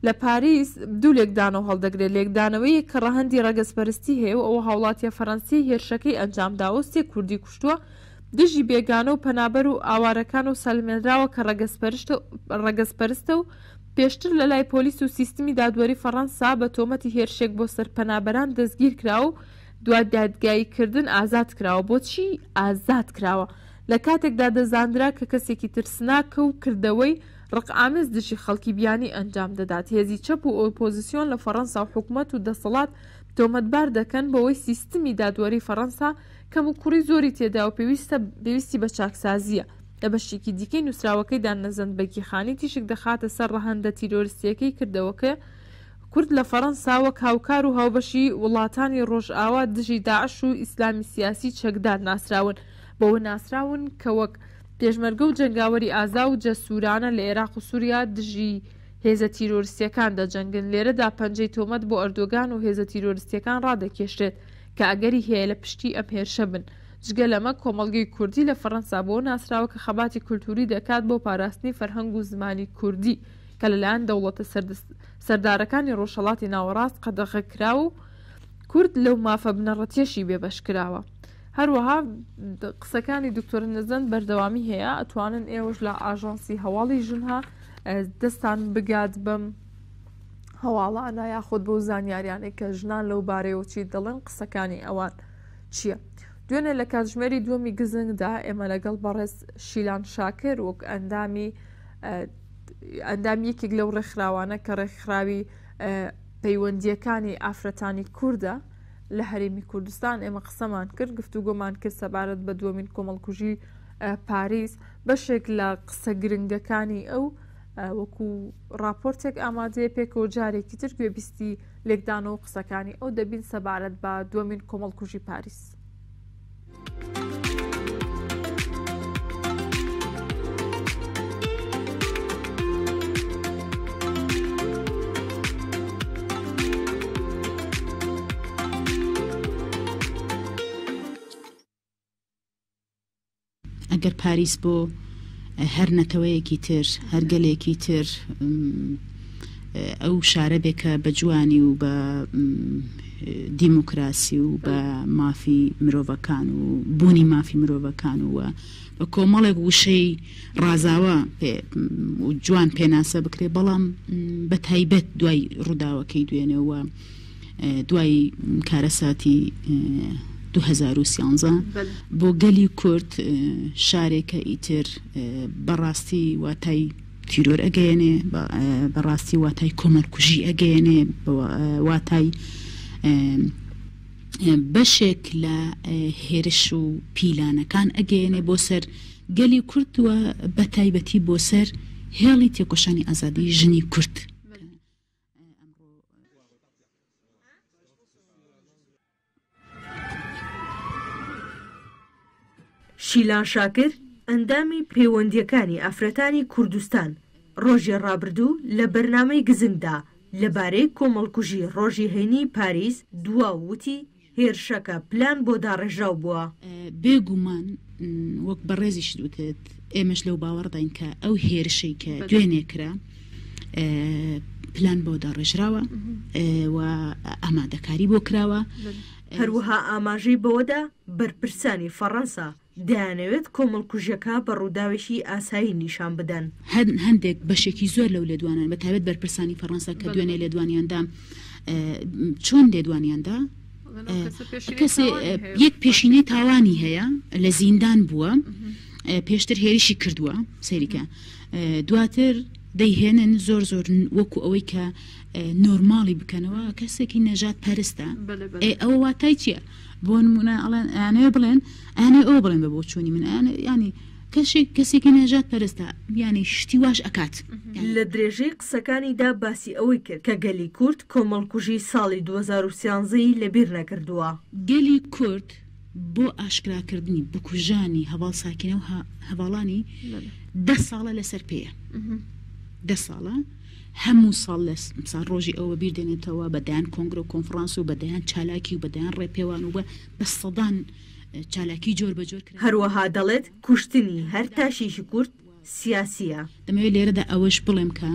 لە پاریس دوو لێکدانەوە هەڵدەگرێت لێکدانەوەی کە ڕەهندی ڕەگەسپەرستی هەیە و ئەوە هاوڵاتیە فەەنسی هێرشەکەی ئەنجامداوەستی کوردی کوشتووە دژی بێگانە و پەنابەر و ئاوارەکان و سەلمێنراوە کە ڕەگەسپەرستە و پێشتر لە لای پۆلیس و سیستمی دادوەری فەڕەنسا بە تۆمەتی هێرشێک بۆ سەرپەنابەران دەستگیر کرا و دو دادگاییکردن ئازاد کراوە بۆچی ئازاد کراوە لە کاتێکدا دەزاندرا کە کەسێکی ترسناکە و کردەوەی ڕقامز دشی خەڵکی بیانی ئەنجام دەدات هێزی چەپ و ئۆپۆزیسیۆن لە فەەنسا و حکوومەت و دەسەڵات تۆمەتبار دەکەن بەوەی سیستمی دادوەری فەەنسا کەم و کوڕی زۆری تێدا و پێویستە پێویستی بە چاکسازیە. لە بەشێکی دیکەی نووسراوەکەیدان نەزەند بەگیخانی تیشک دەخاتە سەر ڕەهندە تیرۆریستیەکەی کردەوەکە کورد لە فەەنساوە کاوکار و هاوبەشی وڵاتانی ڕۆژئاوا دژی داعش و ئیسلامی سیاسی چەکدار ناسراون بەوە ناسراون کە وەک پێشمەرگە و جنگاوەری ئازا و جەسوورانە لە عێراق و سووریا دژی هێزە تیرۆریستیەکان دەجەنگن لێرەدا پەنجەی تۆمەت بۆ ئەردۆگان و هێزە تیرۆریستیەکان ڕادەکێشێت کە ئەگەری هەیە لە پشتی ئەم هێرشە بن. جگە لەمە کۆمەلگەی کوردی لە فەەنسا بۆ ناسراوە کە خەباتی کولتوری دەکات بۆ پاراستنی فەرهەنگ و زمانی کوردی کە لەلایەن دەوڵەتە سەردارەکانی ڕۆژەڵاتی ناوەڕاست قەدەخەکرا و کورد لەو مافە بنەڕەتێشی بێبەش کراوە. هەروەها قسەکانی دکتۆر نەزەن بەردەوامی هەیە ئەتوانن ئێوەش لە ئاژانسی هەواڵی ژنها دەستان بگات بم هەواڵانە یاخۆت بۆ زانیاریانێک کە ژنان لەو بارەیەوەچی دەڵێن قسەکانی ئەوان چییە؟ دوێنێ لە کاتژمێری دووەمی گزنگدا ئێمە لەگەڵ بەڕێز شیلان شاکر وەک ئەندامی ئەندام یەکێک لەو ڕێکخراوانە کە ڕێکخراوی پەیوەندیەکانی ئافرەتانی کووردە لە هەرێمی کوردستان ئێمە قسەمان کرد گفتو گۆمان کرد سەبارەت بە دووەمین کۆمەڵکوژی پاریس بەشێک لە قسە گرنگەکانی ئەو وەکو راپۆرتێک ئامادەیە پێکەوە جارێکی تر گوێبیستی لێکدانەوە قسەکانی ئەو دەبین سەبارەت بە دووەمین کۆمەڵکوژی پاریس. گەر پاریس بۆ هەر نەتەوەیەکی تر هەرگەلێکی تر ئەو شارە بێکە بە جوانی و بە دیموکراسی و بە مافی مرۆڤەکان و بوونی مافی مرۆڤەکان وە بە کۆمەڵێک وشەی ڕازاوە جوان پێناسە بکرێ بەڵام بە تایبەت دوای ڕووداوەکەی دوێنەوە دوای کارەساتی 2011 بۆ گەلی کورت شارێکە ئیتر بەڕاستی واتای تیرۆر ئەگەێنێ بەڕاستی واتای کۆمەرکوژی ئەگەێنێ واتای بەشێک لە هێرش و پیلانەکان ئەگەێنێ بۆ سەر گەلی کورتوە بە تایبەتی بۆ سەر هێڵی تێکۆشانی ئازادی ژنی کورت شیلان شاکر ئەندامی پەیوەندیەکانی ئەفرەتانی کوردستان ڕۆژی ڕابردوو لە بەرنامەی گزندا لەبارەی کۆمەڵکوژی ڕۆژی هێنی پاریس دوا وتی هێرشەکە پلان بۆ داڕێژاو بووە بێگومان وەک بەڕێزی شوتت ئێمەش لەو باوەڕداین کە ئەو هێرشەی کە دوێنێکرا پلان بۆ داڕێژراوە و ئامادەکاری بۆ کراوە هەروەها ئاماژەی بەوەدا بەرپرسانی فەڕەنسا دەیانەوێت کۆمەڵکوژەکە بە ڕووداوێکی ئاسایی نیشان بدەن هەندێک بەشێکی زۆر لەو لێدوانن بە تایبێت بەرپرسانی فەڕەنسا کە دوێنێ لێدوانیاندا چۆن لێدوانیاندا کەسێ یەک پێشینەی تاوانی هەیە لە زیندان بووە پێشتر هێریشی کردووە سەریکە دواتر دەیهێنن زۆر زۆر وەکو ئەوەی کە نۆرماڵی بکەنەوە کەسێکی نەژات پەرستە ئەوە واتای چییە؟ بۆ نمونە ئەڵێن ئەێ بڵێن ئەێ ئەو بڵێن بە بۆ چوونی من ینی کەشێک کەسێکی نەژات پەرستە یانی شتی واش ئەکات لە درێژەی قسەکانیدا باسی ئەوەی کرد کە گەلی کورد کۆمەڵکوژی ساڵی 2013 لەبیر نەکردووە گەلی کورد بۆ ئاشکراکردنی بکوژانی هەواڵ ساکنە و هەواڵانی ده ساڵە لەسەر پێەیە ده ساڵە هەموو ساڵ لە سال ڕۆژی ئەوە بیر دێنێتەوە بەدایان کۆنگرە و کۆنفرانس و بەدایان چالاکی و بەدایان ڕێپێوان و بە بە سەدان چالاکی جۆر بەجۆر هەروەها دەڵێت کوشتنی هەر تاشیشی کورت سیاسیە دەمەوێت لێرەدا ئەوەش بڵێم کە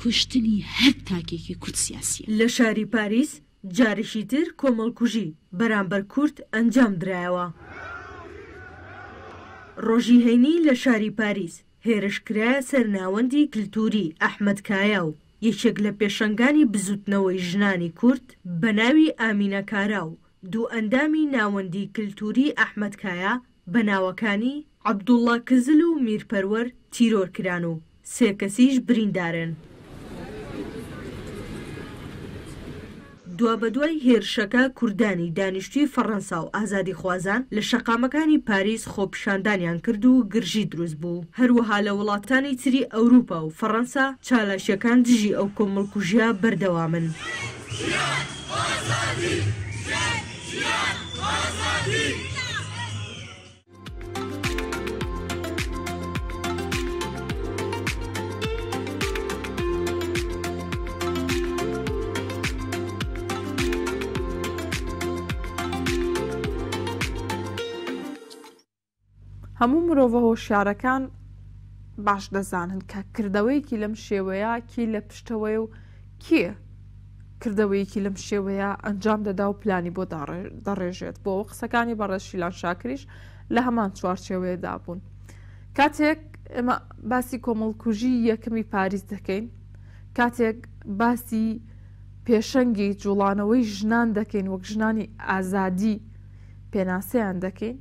کوشتنی هەر تاکێکی کورد سیاسی لە شاری پاریس جارشی تر کۆمەڵکوژی بەرامبەر کورت ئەنجام درایەوە. ڕۆژی هەینی لە شاری پاریس هێرشکرایە سەرناوەندی کللتوری ئەحمدکایە و یەکێک لە پێشنگانی بزوتنەوەی ژنانی کورت بە ناوی ئامینەکارا و دوو ئەندامی ناوەندی کللتوری ئەحمدکایە بە ناوەکانی عەبدوڵڵا کزل و میرپەروەر تیرۆرکران و سێکەسیش بریندارن. دوا بەدوای هێرشەکە کوردانی دانیشتوی فەڕەنسا و ئازادی خوازان لە شەقامەکانی پاریس خۆپشاندانیان کرد و گرژی دروست بوو هەروەها لە وڵاتانی تری ئەوروپا و فەڕەنسا چالاشەکان دژی ئەو کۆمەڵکوژیا بەردەوامن. Yeah! هەموو مرۆڤە هۆشیارەکان باش دەزانن کە کردەوەیەکی لەم شێوەیە کی لە پشتەوەی و کێ کردەوەیەکی لەم شێوەیە ئەنجام دەدا و پلانی بۆ دەڕێژێت بۆ قسەکانی بەڕەشیلان شاکریش لە هەمان چوارچێوەیەدا بوون کاتێک ئمە باسی کۆمەڵکوژی یەکەمی پاریس دەکەین کاتێک باسی پێشەنگی جوڵانەوەی ژنان دەکەین وەک ژنانی ئازادی پێناسەیان دەکەین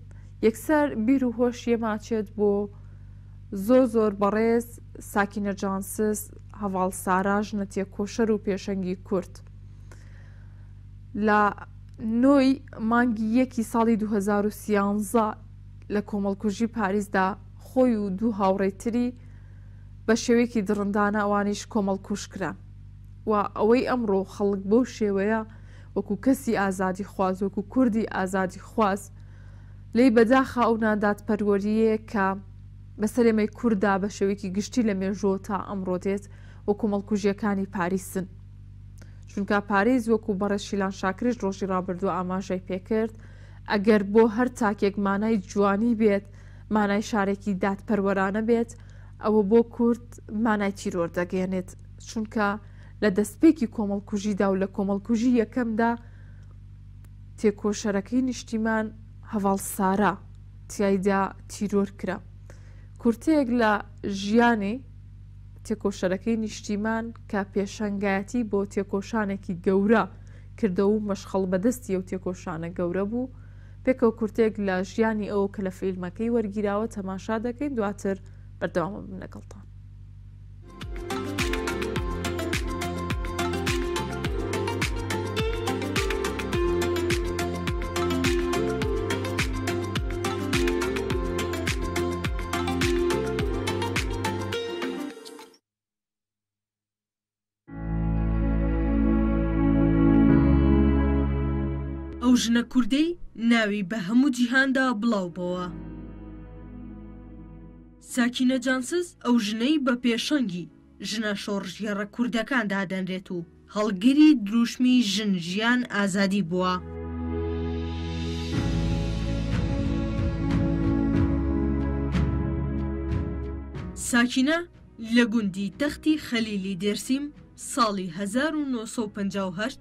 یەکسەر بیر و هۆش یەماچێت بۆ زۆر زۆر بەڕێز ساکینە جانسس هەواڵ ساراژ نەتیە کۆشەر و پێشەنگی کورت لە نۆی مانگی یەکی ساڵی 2013 لە کۆمەڵکوژی پاریسدا خۆی و دوو هاوڕێتری بە شێوەیەکی درندانە ئەوانیش کۆمەڵ کوشکرا و ئەوەی ئەمڕۆ خەڵک بەو شێوەیە وەکو کەسی ئازادی خواز وەکو کوردی ئازادی خواز لی بەداخە ئەو نادات پەروەریەیە کە بەسەرێمەی کووردا بە شەوێکی گشتی لە مێژۆ تا ئەمڕۆ دێت وەکو مەڵکوژیەکانی پاریسن چونکە پارێز وەکو بەڕە شیلان شاکرش ڕۆژی ڕابردووە ئاماژەی پێکرد ئەگەر بۆ هەر تاکێک مانای جوانی بێت مانای شارێکی دادپەروەرانە بێت ئەوە بۆ کورد مانای تیرۆر دەگەێنێت چونکە لە دەستپێکی کۆمەڵکوژیدا و لە کۆمەڵکوژی یەکەمدا تێکۆشەرەکەی نیشتیمان هەواڵسارا تایدا تیرۆر کرا کورتەیەک لە ژیانی تێکۆشەرەکەی نیشتیمان کە پێشنگایەتی بۆ تێکۆشانێکی گەورە کردە و مەشخەڵ بەدەستی ئەو تێکۆشانە گەورە بوو پێکەو کورتێک لە ژیانی ئەو کە لە فیلمەکەی وەرگیراوە تەماشا دەکەین دواتر بەردەوام بن لەگەڵتان ژنە کوردەی ناوی بە هەموو جیهاندا بڵاوبەوە. ساکینە جانسز ئەو ژنەی بە پێشەنگی ژنە شۆڕژیێڕە کوردەکاندا دەنرێت و هەڵگری دروشمی ژن ژیان ئازادی بووە. ساکینە لە گوندی تەختی خەلیلی دەرسیم ساڵی 1950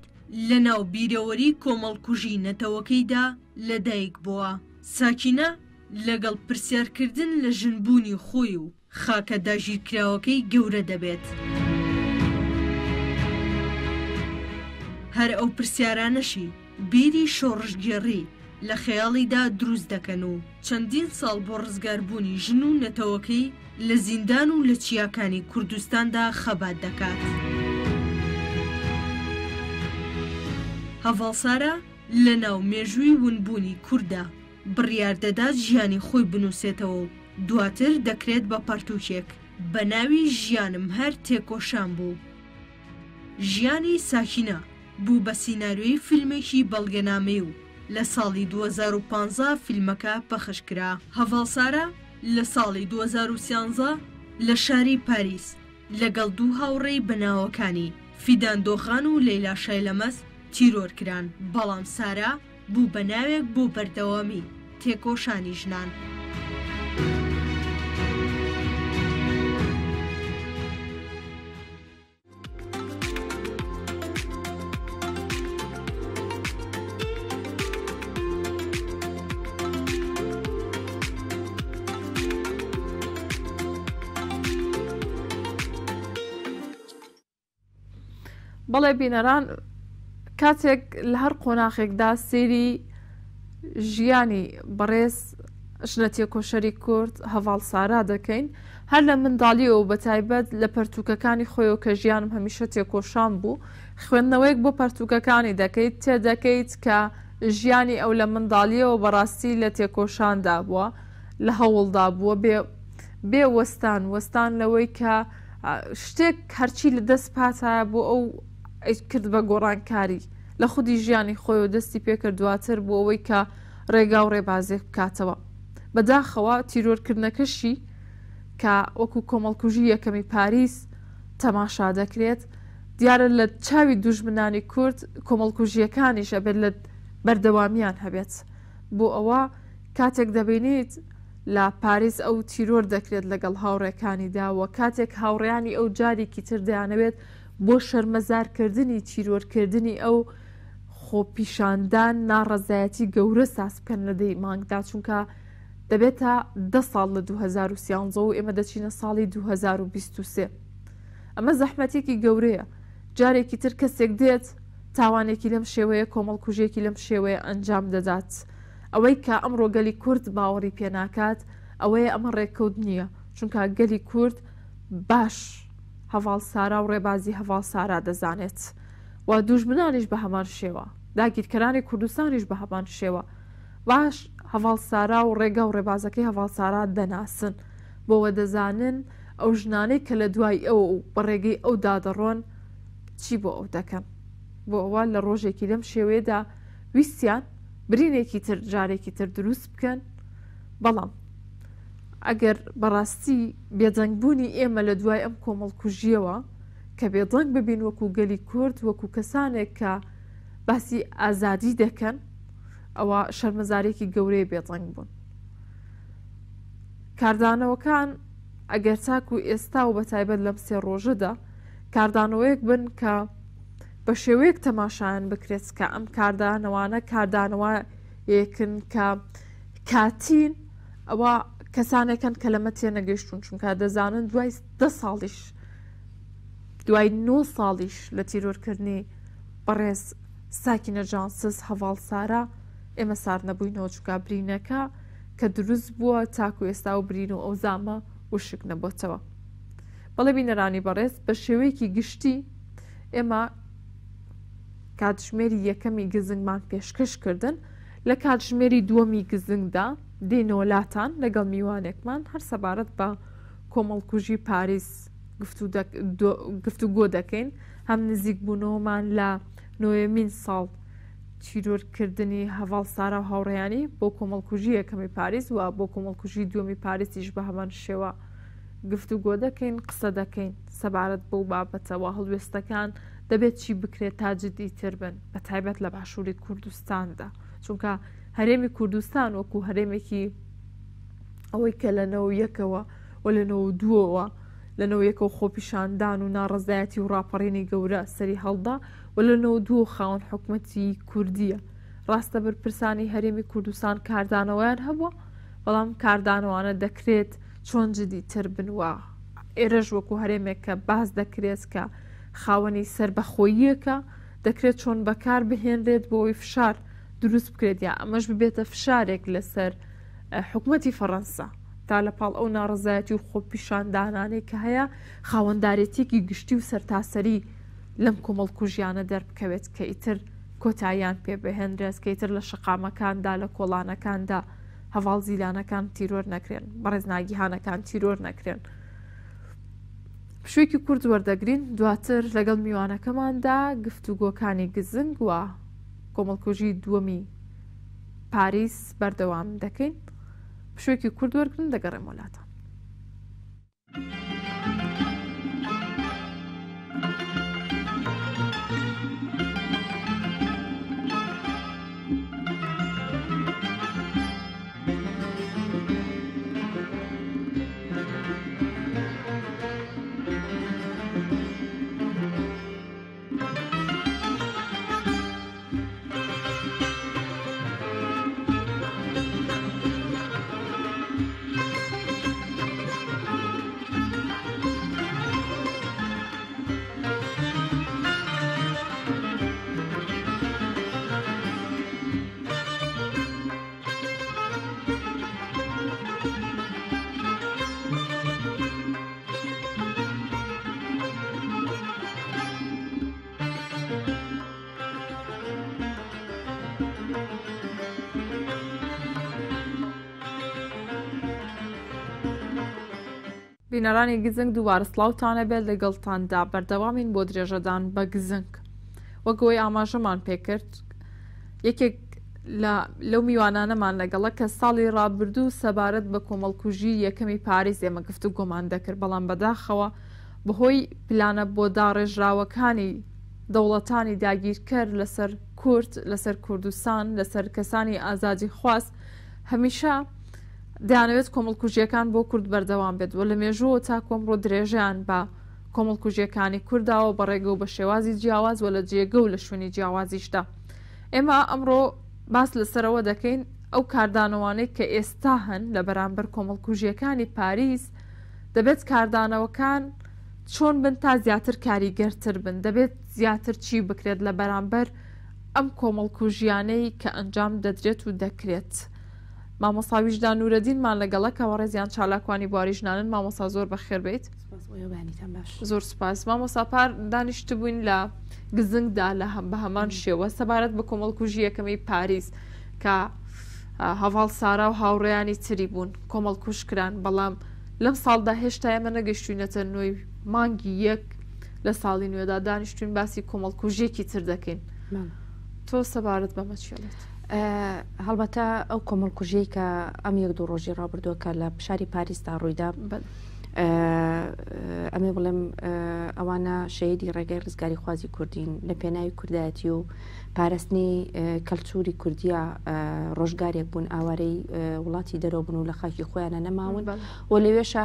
لە ناو بیرەوەری کۆمەڵکوژی نەتەوەکەیدا لەدایک بووە ساکینە لەگەڵ پرسیارکردن لە ژنبوونی خۆی و خاکە داژیرکراوەکەی گەورە دەبێت. هەر ئەو پرسیارانەشی بیری شۆڕژگێڕی لە خەیاڵیدا دروست دەکەن و چەندین ساڵ بۆ ڕزگاربوونی ژن و نەتەوەکەی لە زیندان و لە چیاکانی کوردستاندا خەبات دەکات. هەڤڵسارە لە ناو مێژووی ونبوونی کووردا بڕیاردەدا ژیانی خۆی بنووسێتەوە و دواتر دەکرێت بە پەرتوچێک بە ناوی ژیانم هەر تێکۆشان بوو ژیانی ساکینە بوو بە سینناروی فیلمێکی بەڵگەنامەی و لە ساڵی 2015 فیلمەکە پەخشکرا هەڤڵسارە لە ساڵی 2013 لە شاری پاریس لەگەڵ دوو هاوڕێی بەناوەکانی فیدان دۆخان و لەیلا شایلەمەست تیرۆرکران بەڵام سارا بوو بە ناوێک بۆ بەردەوامی تێکۆشانی ژنان. بەڵێ بینەران کاتێک لە هەر قۆناخێکدا سێری ژیانی بەڕێز ژنەتیە کۆشەری کورد هەواڵ سارا دەکەین هەر لە منداڵیەوە بەتایبەت لە پەرتوکەکانی خۆیەوە کە ژیانم هەمیشە تێکۆشان بوو خوێندنەوەیەک بۆ پەرتوکەکانی دەکەیت تێدەکەیت کە ژیانی ئەو لە منداڵیەوە بەڕاستی لە تێکۆشاندا بووە لە هەوڵدا بووە بێ وەستان وەستان لەوەی کە شتێک هەرچی لە دەست پاتە بۆ ئەو کرد بە گۆڕانکاری لە خودی ژیانی خۆی و دەستی پێکرد دواتر بۆ ئەوەی کە ڕێگا و ڕێبازێک بکاتەوە بەداخەوە تیرۆرکردنەکەشی کە وەکو کۆمەڵکوژی یەکەمی پاریس تەماشا دەکرێت دیارە لە چاوی دوژمنانی کورد کۆمەڵکوژیەکانیش ئەبێت لە بەردەوامیان هەبێت بۆ ئەوە کاتێک دەبینیت لە پاریس ئەو تیرۆر دەکرێت لەگەڵ هاوڕێکانی داوە کاتێک هاوڕیانی ئەو جارێکی تر دەیانەوێت بۆ شەرمەزارکردنی چیرۆرکردنی ئەو خۆپیشاندان ناڕزایەتی گەورە ساس بکەن لەدەی مانگدا چونکە دەبێتە ده ساڵ لە 2013 و ئێمە دەچینە ساڵی 2023 ئەمە زەحمەتێکی گەورەیە جارێکی تر کەسێک دێت تاوانێکی لەم شێوەیە کۆمەڵ کوژێکی لەم شێوەیە ئەنجام دەدات ئەوەی کە ئەم ڕۆگەلی کورد باوەڕی پێناکات ئەوەیە ئەمە ڕێککەوت نییە چونکە گەلی کورد باش هەواڵ سارا و ڕێبازی هەواڵ سارا دەزانێت و دوژبنانیش بە هەمان شێوە داگیرکەرانی کوردستانیش بە هەمان شێوە باش هەواڵ سارا و ڕێگە و ڕێبازەکەی هەواڵ سارا دەناسن بۆەوە دەزانن ئەو ژنانەی کە لە دوای ئەو بە ڕێگەی ئەو دادەڕۆن چی بۆ ئەو دەکەم بۆ ئەوە لە ڕۆژێکی لەم شێوێدا ویسیان برینێکی تر جارێکی تر دروست بکەن بەڵام ئەگەر بەڕاستی بێجەنگبوونی ئێمە لە دوای ئەم کۆمەڵکوژیەوە کە بێدڵنگ ببین وەکو گەلی کورد وەکو کەسانێک کە باسی ئازادی دەکەن ئەوە شەرمەزارێکی گەورەی بێتەنگ بوون. کاردانەوەکان ئەگەر چاک و ئێستا و بەتایبەت لەم سێ ڕۆژەدا کاردانەوەیەک بن کە بە شێوەیەک تەماشایان بکرێت کە ئەم کاردانەوانە کاردانەوە یەکن کە کاتین ئەوە کەسانەکەن کە لەمە تێنەگەیشتون چونکە دەزانن دوای ده ساڵیش دوای 9 ساڵیش لە تیرۆرکردنی بەڕێز ساکی نەجانسز هەواڵ سارە ئێمە سار نەبووی نۆچکا برینەکە کە دروست بووە تاکو ئێستا و برین و ئەو زامە وشک نەبتەوە بەڵێ بینەرانی بەڕێز بە شێوەیەکی گشتی ئێمە کاتژمێری یەکەمی گزنگمان پێشکەش کردن لە کاتژمێری دووەمی گزنگدا دینۆلاتان لەگەڵ میوانێکمان هەر سەبارەت بە کۆمەڵکوژی پاریس گفتو گۆ دەکەین هەم نزیک بوونەوەمان لە نوێمین ساڵ چیرۆرکردنی هەواڵ سارە هاوڕیانی بۆ کۆمەڵکوژی یەکەمی پاریس و بۆ کۆمەڵکوژی دووەمی پارێزیش بە هەمان شێوە گفتو گۆ دەکەین قسە دەکەین سەبارەت بەو بابەتەوە هەڵوێستەکان دەبێت چی بکرێت تا جدی تر بن بە تایبەت لە باشووری کوردستاندا چونکە هەرێمی کوردستان وەکو هەرێمێکی ئەوەی کە لەنەوە یەکەوە و لەنەوە دووەوە لەنەوە یەکەوە خۆپیشاندان و ناڕزایەتی و ڕاپەڕێنی گەورە سەری هەڵدا و لەنەوە دووە خاون حکوومەتی کوردیە ڕاستە بەرپرسانی هەرێمی کوردستان کاردانەوەیان هەبووە بەڵام کاردانەوانە دەکرێت چۆن جدی تر بنوە ئێرەش وەکو هەرێمێک کە باز دەکرێت کە خاوەنی سربەخۆیەکە دەکرێت چۆن بەکار بهێنرێت بۆ ئەوی فشار دروست بکرێت یا ئەمەش ببێتە فشارێک لەسەر حکوومەتی فەڕەنسا تا لە پاڵ ئەو ناڕزایەتی و خۆپیشاندانانەی کە هەیە خاوەنددارێتێکی گشتی و سەرتاسەری لەم کۆمەڵکو ژیانە دەربکەوێت کە ئیتر کۆتاییان پێ بهێنرێت کەیتر لە شقامەکاندا لە کۆڵانەکاندا هەواڵ زیلانەکان تیرۆر نەکرێن بەڕێزناگیهانەکان تیرۆر نەکرێن. پشوێکی کورد وەردەگرین دواتر لەگەڵ میوانەکەماندا گفتوگۆکانی گزنگ وە کۆمەڵکۆژی دووەمی پاریس بەردەوام دەکەین پشوێکی کورد وەرگن دەگەڕێم وڵاتە. Thank you. بینەرانی گزنگ دووارە سلااوتانە بێت لەگەڵتاندا بەردەوامین بۆ درێژەدان بە گزنگ وەگوۆی ئاماژەمان پێکرد یەکێک لەو میوانانەمان لەگەڵە کە ساڵی ڕابردوو سەبارەت بە کۆمەڵکوژی یەکەمی پاریز ئێمە گفتو گۆمان دەکرد بەڵام بەداخەوە بەهۆی پلانە بۆ داڕێژراوەکانی دەوڵەتانی داگیرکەر لەسەر کورت لەسەر کوردستان لەسەر کەسانی ئازادی خواست هەمیشە دەیانەوێت کۆمەڵکوژیەکان بۆ کورد بەردەوام بێت و لە مێژووە تا کۆمڕۆ درێژیان بە کۆمەڵکوژیەکانی کورداوە بەڕێگە و بە شێوازی جیاواز و لە جێگە و لە شوێنی جیاوازیشدا ئێمە ئەمڕۆ باس لەسەرەوە دەکەین ئەو کاردانەوانەی کە ئێستا هەن لە بەرامبەر کۆمەڵکوژیەکانی پاریس دەبێت کاردانەوەکان چۆن بن تا زیاتر کاریگەرتر بن دەبێت زیاتر چی بکرێت لە بەرامبەر ئەم کۆمەڵکوژیانەی کە ئەنجام دەدرێت و دەکرێت. مامۆساویشدا نورەدینمان لەگەڵە کەوەڕێزیان چالاکوانی بواریژنانن مامۆسا زۆر بەخێر بیت زۆر سپاس مامۆساپار دانیشت بووین لە گزنگدا لە هەم بە هەمان شێوە سەبارەت بە کۆمەڵ کوژی یەکەمی پاریس کە هەواڵ سارا و هاوڕێیانی تری بوون کۆمەڵ کوشکران بەڵام لەم ساڵدا هێشتا ئەمە نەگەشتوینەتە نوێی مانگی یەک لە ساڵی نوێدا دانیشتوین باسی کۆمەڵ کوژێکی تر دەکەین تۆ سەبارەت بەمە چێت. هەڵبەتە ئەو کۆمەڵکوژی کە ئەم یەک دوو ڕۆژی ڕابردووەکە لە شاری پاریستا ڕوویدا ئەمێ بڵێم ئەوانە شەیدی ڕێگەی ڕزگاری خوازی کوردین لە پێناوی کوردایەتی و پارستنی کەلچوری کوردیا ڕۆژگارێک بوون ئاوارەی وڵاتی دەرەوەبوون و لە خاکی خۆیانە نەماون و لەوێشە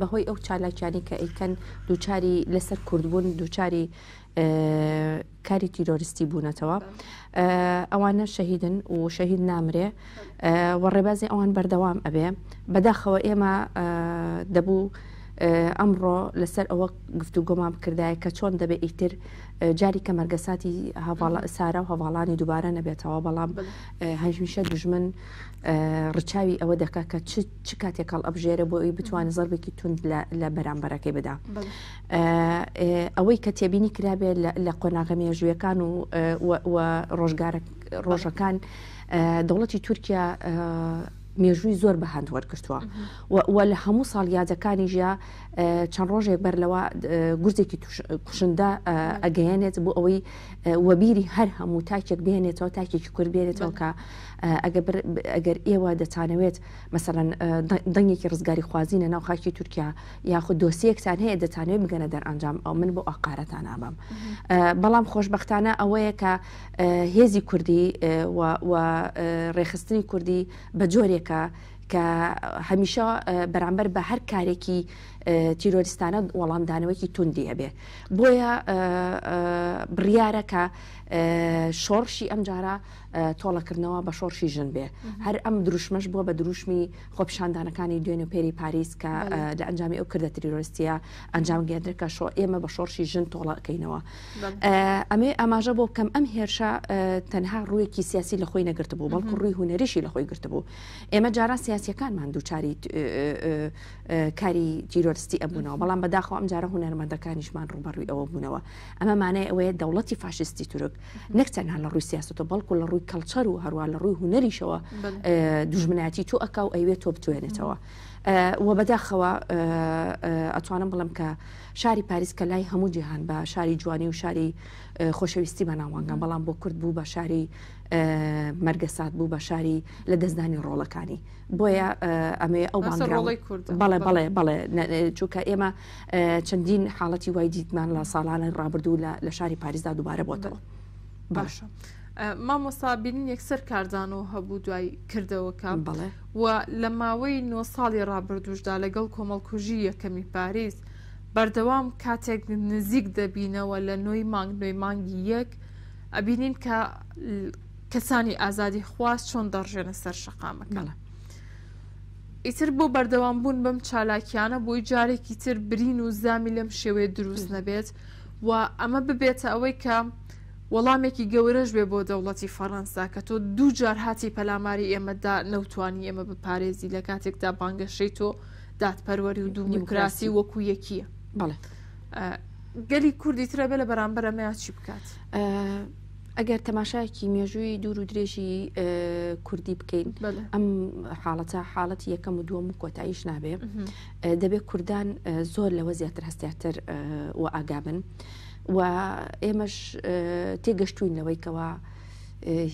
بەهۆی ئەو چالاکیانی کە ئەیکەن دووچاری لەسەر کوردبوون دووچاری کاری تیرۆریستی بوونەتەوە ئەوانە شەهیدن و شەهید نامرێ وە ڕێبازی ئەوان بەردەوام ئەبێ بەداخەوە ئێمە دەبوو ئەمڕۆ لەسەر ئەوە گفتو گۆمان بکردایە کە چۆن دەبێت ئیتر جاری کە مەرگەساتی سارا و هەواڵانی دووبارە نەبێتەوە بەڵام هەژمیشە دژمن ڕچاوی ئەوە دەکا کە چ کاتێکەڵ ئەبژێرە بۆ ئەوی بتوانێت زەربێکی تونند لە بەرامبەرەکەی بدا ئەوەی کە تێبینی کرابێت لە قۆناغە مێژویەکان و ڕۆژگارە ڕۆژەکان دەوڵەتی تورکیا مێژووی زۆر بەهند وەرگتووە و لە هەموو ساڵیادەکانی ژیا چەند ڕۆژێک بەر لەوە گورزێکی کوشندە ئەگەیەنێت بۆ ئەوەی وەبیری هەر هەموو تاکێک بێنێتەوە تاکێکی کورد بێنێتەوە کە ئەگەر ئێوە دەتانەوێت مەسەرەن دەنگێکی ڕزگاری خوازینە ناو خاکی تورکیا یاخود دۆسیەکتان هەیە دەتانوێت بگەنە دەرئنجام ئەو من بۆ ئاقارەتان ئابم بەڵام خۆشببختانە ئەوەیە کە هێزی کوردی ڕێخستنی کوردی بە جۆرێکە کە هەمیشە بەرامبەر بە هەر کارێکی تیرۆریستانە وەڵامدانەوەکی توندی هەبێ بۆیە بڕیارەکە شۆڕشی ئەمجارە تۆڵەکردنەوە بە شۆڕشی ژن بێ هەر ئەم دروشمەش بووە بە دروشمی خۆپشاندانەکانی دوێن و پێری پاریس کە لە ئەنجامی ئەو کردە تریۆستیە ئەنجام گێدرکە شۆ ئێمە بە شۆڕشی ژن تۆڵەکەینەوە ئەمێ ئاماژە بۆ بکەم ئەم هێرشە تەنها ڕوویەکی سیاسی لە خۆی نەگرت بوو بەڵکو ڕووی هوەریشی لە خۆی گرت بوو ئێمە جارا سیاسەکانمان دووچاری کاری تیرۆستی ئەبوونەوە بەڵام بەداخۆ ئەم جارە هوەرمەندەکانیشمان ڕوبەڕووی ئەوە بوونەوە ئەمە مانای ئەوەیە دەوڵەتی فاشستی تورک نەک تەنها لە ڕووی سیاستەوە بەڵکو لە ڕووی کەلچەر و هەروە لە ڕووی هوەریشەوە دوژمناتی تۆ ئەکا و ئەیوێت تۆ بتوێنێتەوە. وە بەداخەوە ئەتوانم بڵم کە شاری پاریس کە لای هەموو جیهان بە شاری جوانی و شاری خۆشەویستی بە ناوانگەم بەڵام بۆ کورد بوو بە شاری مەرگەسات بوو بە شاری لە دەستدانی ڕۆڵەکانی بۆیە ئەمێ ئەو بەڵێ بڵێ بڵێ چووکە ئێمە چەندین حاڵەتی وای دیتمان لە ساڵانە ڕابردوو لە شاری پاریسدا دووبارە بۆتەوە باشە. مامۆسا بینین یەکسەر کاردانەوە هەبوو دوای کردەوەکە بڵێ و لە ماوەی نۆ ساڵی ڕابردوشدا لەگەڵ کۆمەڵکوژی یەکەمی پاریس بەردەوام کاتێک نزیک دەبینەوە لە نوۆی مانگ نوێی مانگی یەک ئەبینین کە کەسانی ئازادی خواست چۆن دەڕژێنە سەر شەقامەکەڵە. ئیتر بۆ بەردەوام بوون بەم چالاکیانە بۆی جارێکی تر برین و زامی لەم شێوەیە دروست نەبێت و ئەمە ببێتە ئەوەی کە وەڵامێکی گەورەش بێ بۆ دەوڵەتی فەڕەنسا کە تۆ دوو جار هاتی پەلاماری ئێمەدا نەوتانی ئێمە بپارێزی لە کاتێکدا بانگەشەی تۆ دادپەروەری و دوومکراسی وەکو یەکیە بڵێ گەلی کوردی ترە بێ لە بەرامبەر ئەمەیان چی بکات ئەگەر تەماشایەکی مێژووی دوور و درێژی کوردی بکەین ئەم حاڵەتە حاڵەتی یەکەم و دووەم و کۆتاییش نابێ دەبێت کوردان زۆر لەوە زیاتر هەستیاتر و ئاگابن. و ئێمەش تێگەشتوین لەوەی کەەوە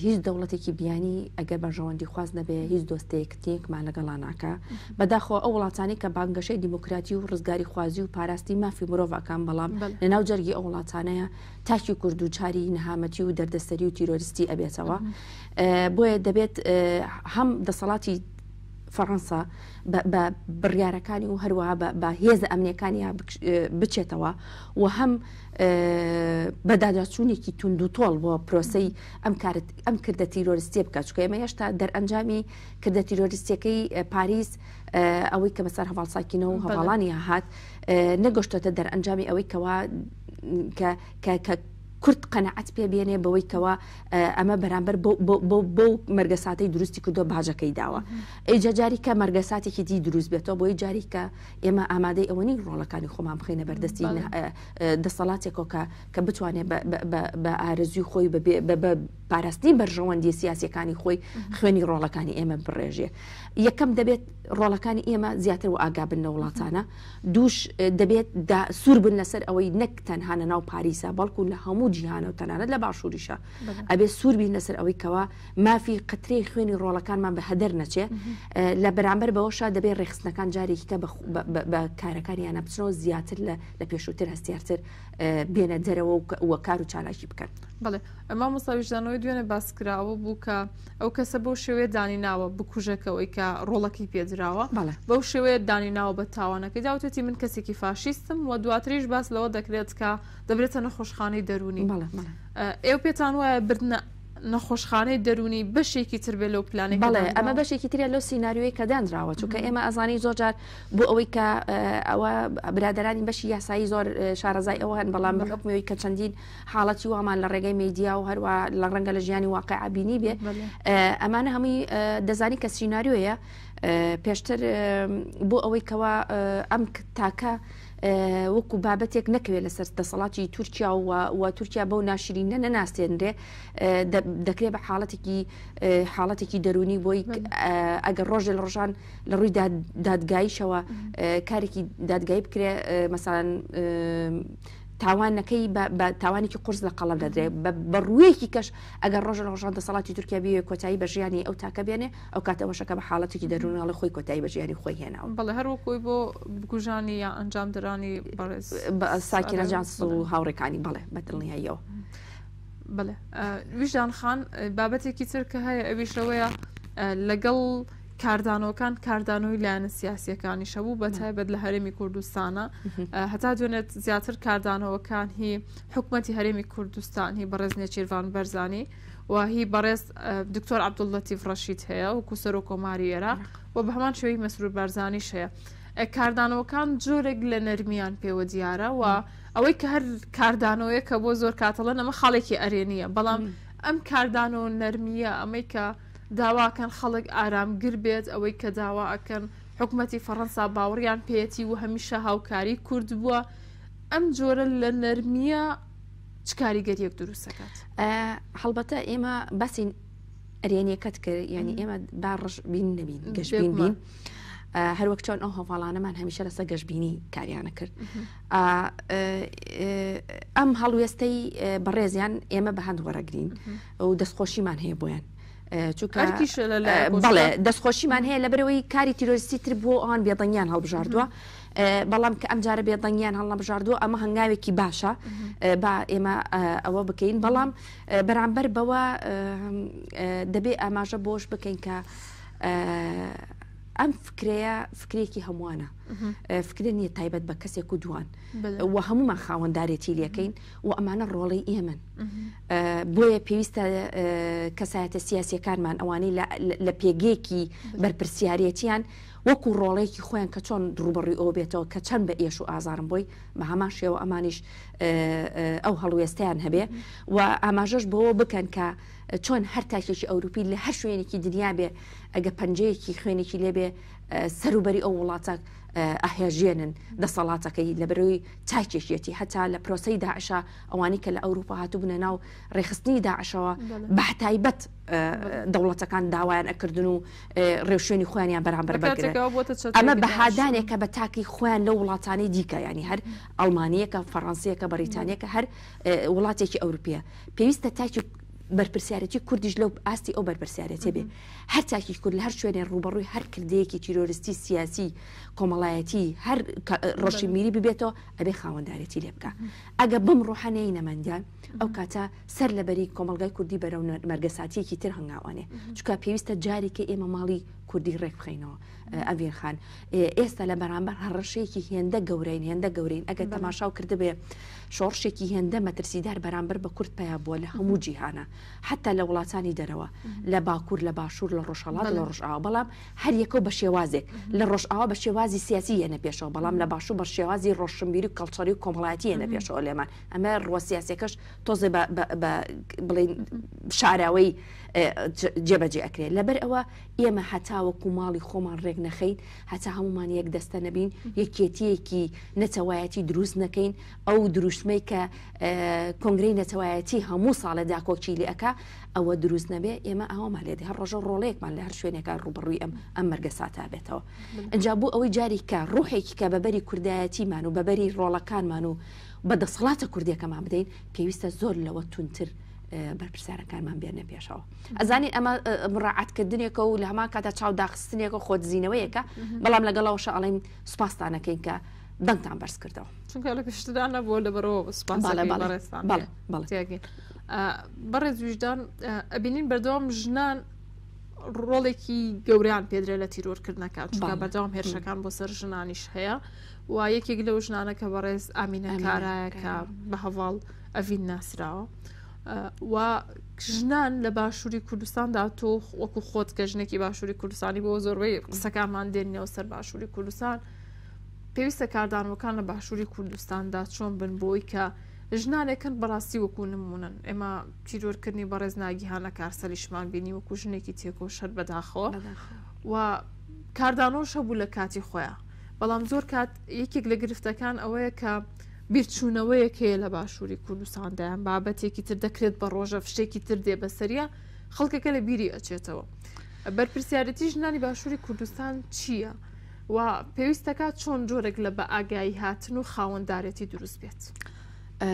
هیچ دەوڵەتێکی بیانی ئەگەر بەژەوەندی خواست نەبێ هیچ دۆستەیەک تێکمان لەگەڵا ناکە بەداخۆ ئەو وڵاتانی کە بانگەشەی دیموکراتی و ڕزگاری خوازی و پاراستی مافی مرۆڤەکان بەڵام لە ناو جەرگی ئەو وڵاتانەیە تاکی کورد و چاری نەهامەتی و دەردەسەری و تیرۆریستی ئەبێتەوە بۆیە دەبێت هەم دەسەڵاتی فەڕەنسا بە بڕیارەکانی و هەروەها بە هێزە ئەمنیەکانیان بچێتەوە و هەم بەداداچوونێکی تونند و تۆڵ بۆ پرۆسی ئەم کردە تیرۆریستی بکە چکە ئمە هێشتا دەرئەنجامی کردە تیرۆریستیەکەی پاریس ئەوەی کە بەسەر هەواڵساکینەوە و هەواڵانی هاات نەگەشتۆتە دەرئەنجامی ئەوەی کەوا کە کورت قەنەعەت پێبیێنێ بەوەی کەەوە ئەمە بەرامبەر بۆ مەرگەساتی دروستی کردۆ باجەکەی داوە ئەیجا جاری کە مەرگەساتێکی دی دروست بێتەوە بۆی جاری کە ئێمە ئامادەی ئەوەنی ڕۆڵەکانی خۆمان بخینە بەردەستی دەسەڵاتێکۆکە کە بتوانێت بە ئارزوی خۆی بە پاراستنی بەرژەوەندی سیاسەکانی خۆی خوێنی ڕۆڵەکانی ئێمە بڕێژێ یەکەم دەبێت ڕۆڵەکانی ئێمە زیاتر و ئاگا بن لە وڵاتانە دووش دەبێت سوور بن لەسەر ئەوەی نەک تەنهانە ناو پاریسا بەڵکو لە هەموو جیهانە و تەنانەت لە باشووریشە ئەبێ سووربی لەسەر ئەوەی کەوا مافی قترەی خوێنی ڕۆڵەکانمان بە هەدەر نەچێ لە بەرامبەر بەوەشە دەبێت ڕێخستنەکان جارێکیکە بە کارەکانیانە بچنەوە زیاتر لە پێشووتر هەستیارتر بێنە دەرەوە وە کار و چالاشی بکەن بڵێ ئەما مساویژدانەوەی دوێنێ باسکراوە بووکە ئەو کەسە بۆ شێوێ دانی ناوە بکوژەکەەوەی کە کە ڕۆڵەکی پێدراوە بەو شێوەیە دانیناوە بە تاوانەکەی داوتێتی من کەسێکی فاشیستم و دواتریش باس لەوە دەکرێت کە دەبرێتە نەخۆشخانەی دەرونی ئێو پێتان وایە بردنە نەخۆشخانەی دەرونی بەشێکی تر بێ لەو پلانێک بەڵێ ئەمە بەشێکی ترە لەو سینناریوی کە دانراوە چونکە ئێمە ئەزانانی زۆرجار بۆ ئەوەی کە ئەوە برادرانی بەشی یاسایی زۆر شارەزای ئەوە هەن بەڵام بەحکمەوەی کە چەندین حاڵەتی وامان لە ڕێگەی میدیا و هەروە لە ڕەنگە لە ژیانی واقع عبینی بێ ئەمانە هەمووی دەزانی کە سینناریوەیە پێشتر بۆ ئەوەی کەەوە ئەم تاکە وەکو بابەتێک نەکوێت لەسەر دەسەڵاتی تورکیا و تورکیا بەو ناشرینە نەناسێنرێ دەکرێت بە حاڵەتێکی حاڵەتێکی دەرونی بۆی ئەگەر ڕۆژێ لە ڕۆژان لە ڕووی دادگایشەوە کارێکی دادگای بکرێ مەسان تاوانەکەی تاوانێکی قرس لە قەڵم دەدرێت بەڕوویەکی کەش ئەگەر ڕۆژە ڕۆژان دەسەڵاتی تورکیا بێ کۆتایی بە ژیانی ئەو تاکە بێنێ ئەو کاتەوەشەکە بە حاڵەتێکی دەرونناڵی خۆی کۆتایی بە ژیانی خۆی هێناوە بەڵێ هەروەکوی بۆ بگوژانی یا ئەنجام درانی ساکیرەجانس و هاوڕێکانی بڵێ بەدڵنیاییەوە. بڵێ ویژدان خان بابەتێکی تر کە هەیە ئەویشەوەیە لەگەڵ کاردانەوەکان کاردانەوەی لایەنە سیاسیەکانی شەبوو بە تایبەت لە هەرێمی کوردستانە هەتا دوێنێت زیاتر کاردانەوەکان هی حکوومەتتی هەرێمی کوردستان هی بەڕێزنیە چیروان بەرزانی و هی بەڕێز دکتۆر عبدوڵەتی فڕەشید هەیە و کوسەر و کۆماری عێراق و بە هەمان شوی مەسرور بارزانانی شەیە. کاردانەوەکان جۆرێک لە نەرمیان پێوە دیارە و ئەوەی کە هەر کاردانەوەی کە بۆ زۆر کاتەڵە ئەمە خاڵێکی ئەرێنیە بەڵام ئەم کاردان و نەرمیە ئەمەیکە داواکەن خەڵک ئارامگر بێت ئەوەی کە داواکەن حکوومەتی فەڕەنسا باوەڕیان پێەتی و هەمیشە هاوکاری کورد بووە ئەم جۆرە لە نەرمیە چکاریگەریەک دروستەکەات هەڵبەتە ئێمە بەسین ئەرێنیەکەت کرد ینی ئێمە باڕژ بین نبین گەشتبین بین. هەروەک چۆن ئەو هەواڵانەمان هەمیشە لەسە گەشتبینی کاریانە کرد ئەم هەڵوێستەی بەڕێزیان ئێمە بە هەند وەرەگرین و دەستخۆشیمان هەیە بۆیان بەڵێ دەستخۆشیمان هەیە لە برەوەی کاری تیرۆستی تر بۆ ئەوان بێدەنگیان هەڵبژاردووە. بەڵام کە ئەمجارە بێدەنگیان هەڵ نەبژاردووە ئەمە هەنگاوێکی باشە با ئێمە ئەوە بکەین بەڵام بەرامبەر بەوە دەبێ ئاماژە بۆش بکەین کە ئەم فکرەیە فکرێکی هەمووانە فکر نیە تایبەت بە کەسێک و دوان و هەمومان خاوەنددارێتی لەکەین و ئەمانە ڕۆڵی ئێمن بۆیە پێویستە کەسایەتە سیاسەکانمان ئەوانەی لە پێگێکی بەرپسیارەتیان وەکو ڕۆڵێکی خۆیان کە چۆن ڕوبڕی ئەو بێتەوە کە چەند بە ئێش و ئازارم بۆی بە هەمان شێوە ئەمانیش ئەو هەڵوێستیان هەبێ و ئاماژەش بەوە بکەن کە چۆن هەر تاکێکی ئەوروپی لە هەر شوێنێکی دنیا بێ اگه ئەگە پەنجەیەکی خوێنێکی لێبێ سەروبەری ئەو وڵاتە ئاهێژێنن دەسەڵاتەکەی لە بەرەوەی چاکێشیەتی هەتا لە پرۆسی داعشا ئەوانی کە لە ئەوروپا هاتو بنە ناو و کان داوان اکردنو روشونی داعشەوە بەحتایبەت برام داوایان ئەکردن و ڕێوشێنی خۆیانیان بەرامبەر ئەمە بەهادانێکە بە تاکی یعنی هر المانیه دیکە فرانسیه هەر بریتانیه فەڕەنسیەکە هر هەر وڵاتێکی ئەوروپیە پێویستە تاکی بەرپرسیارەتی کوردیش لەو ئاستی ئەو بەرپرسیارەتێ بێ هەرچاکی کورد لە هەر شوێنێ ڕوبەڕووی هەر کردەیەکی تیرۆریستی سیاسی کۆمەڵایەتی هەر ڕەشی میری ببێتەوە ئەبێ خاوەنددارەتی لێ بکە ئەگە بم ڕوحانەی نەمەندیان ئەو کاتە سەر لەبەری کۆمەلگای کوردی بەرەو مەرگەساتیەکی تر هەنگاوانێ چکە پێویستە جارێکە ئێمە ماڵی کوردی ڕێک بخینەوە ئەڤێرخان ئێستا لە بەرامبەر هەڕەشەیەکی هێندە گەورین هێندە گەورین ئەگە تەماشاو کردبێ شۆڕشێکی هێندە مەترسیدار بەرامبەر بە کورت پیا بووە لە هەموو جیهانە حتا لە وڵاتانی دەرەوە لە باکوور لە باشوور لە ڕۆژهڵات لە ڕۆژاوا بەڵام هەر یەکە بە شێوازێک لە ڕۆژاوا بە شێوازی سیاسی یەنە پێشەوە بەڵام لە باشوور بە شێوازی ڕۆشنبیری و کەڵچەری و کۆمەڵایەتی یەنە پێشەوە لێمان ئەمە ڕوە سیاسەکەش تۆزێ بڵین شاراوەی جێبەجێ ئەکرێت لەبەر ئەوە ئێمە هەتاوەکو ماڵی خۆمان ڕێک نەخەین هەتا هەمومان یەک دەستە نەبین یەکێتیەکی نەتەوایەتی دروست نەکەین ئەو دروشمەی کە کۆنگری نەتەوایەتی هەموو ساڵە داکۆچی لەکە ئەوە دروست نەبێ ئێمە ئەومان لێت هەر ڕۆژە ڕۆڵەیەکمان لە هەر شوێنێکە ڕوبڕووی ئەم ئەم مەرگە ساتا بێتەوە ئەجا بوو ئەوەی جاری کە ڕوحێکی کە بەبەری کوردایەتیمان و بەبەری ڕۆڵەکانمان و بەدەسەڵاتە کوردیەکەمان بدەین پێویستە زۆر لەوە تونتر بەرپرسارەکانمان بێنە پێشەوە ئەزانین ئەمە مڕعاتکردنێکە و لە هەما کاتا چاو داخستنێکە خۆت زیینەوەیەکە بەڵام لەگەڵەوە شەڵین سوپاسانەکەین کە دەنگتان بەرز کردەوە چونکە لە پێشتدان نەبوو لە بەرەوە سوپاسڵێستانگین بەڕێز ویژدان ئەبینین بەردەوام ژنان ڕۆڵێکی گەوریان پێدرێت لە تیرۆرکردنەکە چونکە بەردەوام هێرشەکان بۆ سەر ژنانیش هەیە و یەکێک لەو ژنانە کە بەڕێز ئامینە کارایەکە بە هەواڵ ئەڤین ناسراوە. و ژنان لە باشووری کوردستاندا تۆ وەکو خۆت کە ژنێکی باشووری کوردستانی بۆ زۆربەی قسەکانمان دێنەوە سەر باشووری کوردستان پێویستە کاردانەکان لە باشووری کوردستاندا چۆن بن بۆی کە ژنانێکن بەڕاستی وەکو نمونن ئێمە چیرۆرکردنی بەڕێز ناگیهانە کارسەلیشمان بینی وەکو ژنێکی تێکۆ شەر بەداخەوە و کاردانۆش هەبوو لە کاتی خۆیان بەڵام زۆر کات یەکێک لە گرفتەکان ئەوەیە کە بیرچوونەوەیەک هەیە لە باشووری کوردستاندایان بابەتێکی تر دەکرێت بە ڕۆژە فشتێکی تر دێ بەسەریە خەڵکەکە لە بیری ئەچێتەوە بەرپرسیارەتی ژنانی باشووری کوردستان چییە و پێویستەکە چۆن جۆرێک لە بە ئاگایی هاتن و خاوەنددارەتی دروست بێت.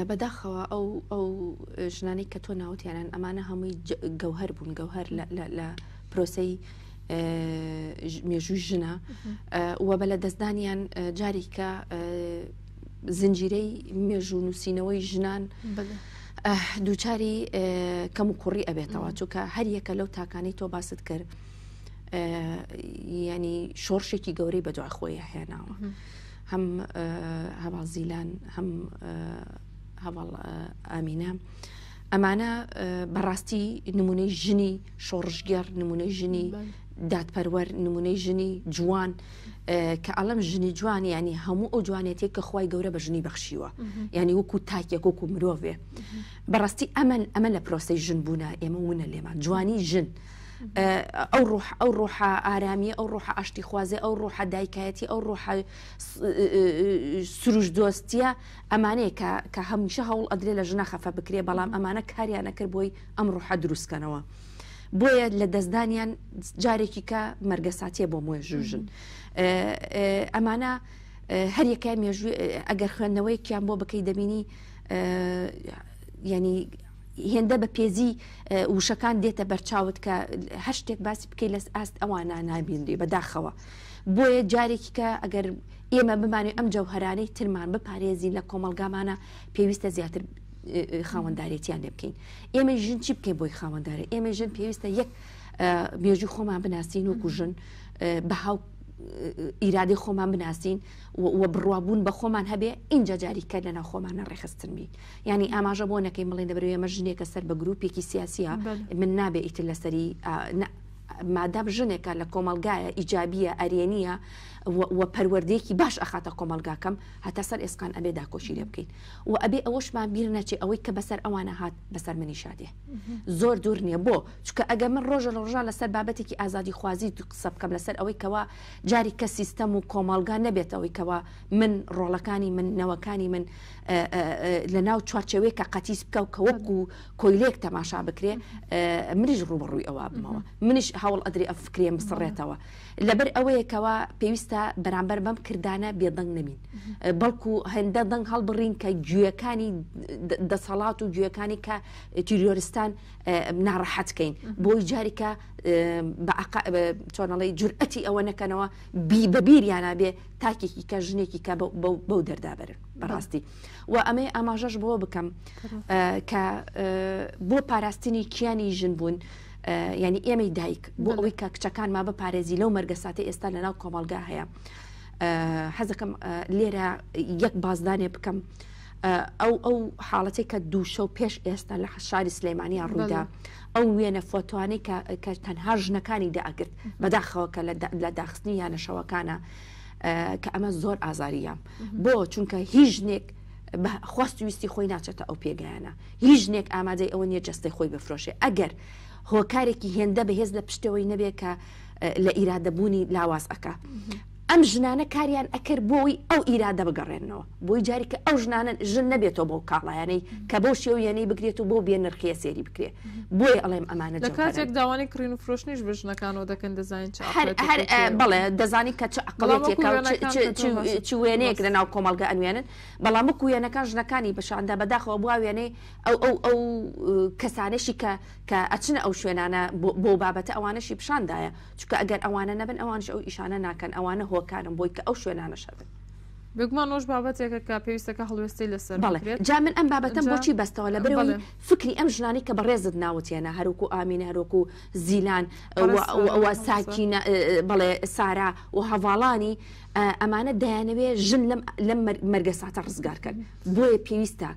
بەداخەوە ئەو ئەو ژنانی کە تۆ ناوتیانان ئەمانە هەمووی گەوهر بوون گەوهر لە پرۆسی مێژووی ژنە وە بە لە دەستدانیان جارێکە زنجیرەی مێژ و نووسینەوەی ژنان دووچاری کەم و کوڕی ئەبێتەوە چووکە هەر یەکە لەو تاکانەی تۆ باست کرد ینی شۆرشێکی گەورەی بە دوعاخۆی هێناوە هەم هەواڵ زیلان هەم هەواڵ ئامینە ئەمانە بەڕاستی نمونەی ژنی شۆڕژگەر نمونەی ژنی دادپەروەەر نمونەی ژنی جوان کە ئەڵم ژنی جوانی ینی هەموو ئەو جوانێتێک کە خی گەورە بە ژنی بەخشیوە ینی وەکو تاکێک وەکو مرۆڤێ بەڕاستی ئەمن ئەمە لە پرۆسی ژن بوون ئێمە وونە لێمان جوانی ژن. ئەو ڕۆح ئەو ڕۆحە ئارامی ئەو ڕۆحە ئاشتی خوازێ ئەو ڕۆحە دایکایەتی ئەو ڕۆحە سروش دۆستیە ئەمانەیە کە هەمیشە هەوڵ ئەدرێ لە ژنە خەفە بکرێ بەڵام ئەمانە کاریانەکرد بۆی ئەم ڕۆحە دروستکەنەوە. بۆیە لە دەستدانیان جارێکی کە مەرگەساتیە بۆ مۆی ژوژن ئەمانە هەر یەکای مێژوو ئەگەر خوێندنەوەیکیان بۆ بکەی دەبینی ینی هێندە بە پێزی وشەکان دێتە بەرچاوت کە هەر شتێک باسی بکەی لەس ئاست ئەوانە نابینری بەداخەوە بۆیە جارێکی کە ئەگەر ئێمە بمانێت ئەم جەوهرانەی ترمان بپارێزی لە کۆمەلگامانە پێویستە زیاتر خاوەنددارێتیان لێ بکەین ئێمە ژن چی بکەین بۆی خاوەنددارە ئێمە ژن پێویستە یەک مێژوو خۆمان بناسیین وەکو ژن بە هاو ئیرادی خۆمان بناسیین وە بڕوابوون بە خۆمان هەبێ اینجا جاریکە لەنا خۆمانە ڕێخستن بین ینی ئاماژە بۆ نەکەی مڵێن دەبرێ مە ژنێکە سەر بە گرروپێکی سیاسیە من نابێ ئیتر لەسەری مادەب ژنێکە لە کۆمەلگایە ئیجابیە ئەرێنیە و پەروەردەیەکی باش ئەخاتە کۆمەلگاکەم هەتا سەر ئێسکان ئەبێ داکۆشی لێ بکەین و ئەبێ ئەوەشمان بیر نەچێ ئەوەی کە بەسەر ئەوانە هات بەسەر منی شادێ زۆر دوور نییە بۆ چکە ئەگە من ڕۆژە لە ڕژە لەسەر بابەتێکی ئازادی خوازی قسە بکەم لەسەر ئەوەی کەوا جاری کە سیستەم و کۆمەلگا نەبێتەوەی کەوا من ڕۆڵەکانی من نەوەکانی من لە ناو چوارچەوەی کە قەتیس بکە و کەوەکو و کۆیلێک تەماشا بکرێ منیش ڕوبڕووی ئەوە بمەوە منیش هەوڵ ئەدری ئەفکرێ بسڕێتەوە لەبەر ئەوەیەکەوە پێویستە بەرامبەر بەم کردانە بێدەنگ نەبین بەڵکو هەندە دەنگ هەڵبڕین کە گوێەکانی دەسەڵات و گوێەکانی کە تیرۆریستان ناڕەحەتکەین بۆی جاریکە چۆنەڵی جورئەتی ئەوە نەکەنەوە بی بەبیریانابێ تاکێکی کە ژنێکی کە بەو دەردابرن بەڕاستی و ئەمەی ئاماژەش بۆ بکەم کە بۆ پاراستنی کیانی ژن بوون. ینی ئێمەی دایک بۆ ئەوەی کە کچەکان ما بە پارێزی لەو مەرگەساتی ئێستا لەناو کۆمەلگا هەیە حەزەکەم لێرە یەک بازدانێ بکەم ئەو ئەو حاڵەتی کە دووشە و پێش ئێستا لە حشاری سلەیمانیا ڕوودا ئەو وێنە فۆتوانی کە تەنها ژنەکانی داگرت بەداخەوە کە لە داخستنی یانە شەوەکانە کە ئەمە زۆر ئازاریە بۆ چونکە هیچ ژنێک خواست ویستی خۆی ناچێتە ئەو پێگەیانە هیچ ژنێک ئامادەی ئەوە نیە جستەی خۆی بفرۆشێ ئەگەر هۆکارێکی هێندە بەهێز لە پشتەوەی نەبێت کە لە ئیرادەبوونی لاواز ئەکە ئەم ژنانە کاریان ئەکرد بۆی ئەو ئیرادە بگەڕێنەوە بۆی جاری کە ئەو ژنانن ژن نەبێتەوە بۆ کاڵایانەی کە بۆ شێو یانەی بکرێت و بۆ بێ نرخیە سێری بکرێت بۆی ئەڵێم ئەمانە کاتێک داوانی کرین و فرۆشتنیش بژنەکانەوە دەکەن دەزانین بڵێ دەزانی کە چ عقلڵێتێکە وێنەیەک لە ناو کۆمەلگە ئەنوێنن بەڵام وکوێنەکان ژنەکانی بەشاندا بەداخەوە بوا وێنەی ئەو ئەو ئەو کەسانەشی کە کە ئەچنە ئەو شوێنانە بۆ بابەتە ئەوانەشی پیشاندایە چکە ئەگەر ئەوانە نەبن ئەوانش ئەو ئیشانە ناکەن ئەوانە هۆ ئەوەکانم بۆی کە ئەو شوێنانەشەبن بگومانۆش بابەتێکە کا پێویستەکە هەڵوێستی لەسەر جا من ئەم بابەتم بۆچی بەستەوە لە برەوەی فکری ئەم ژنانی کە بەڕێزت ناوتێنە هەروکو ئامین هەروکو و زیلان ساکی بڵێ سارا و هەواڵانی ئەمانە دایانەوێ ژن لەم مەرگە ساتە ڕزگارکەن بۆیە پێویستە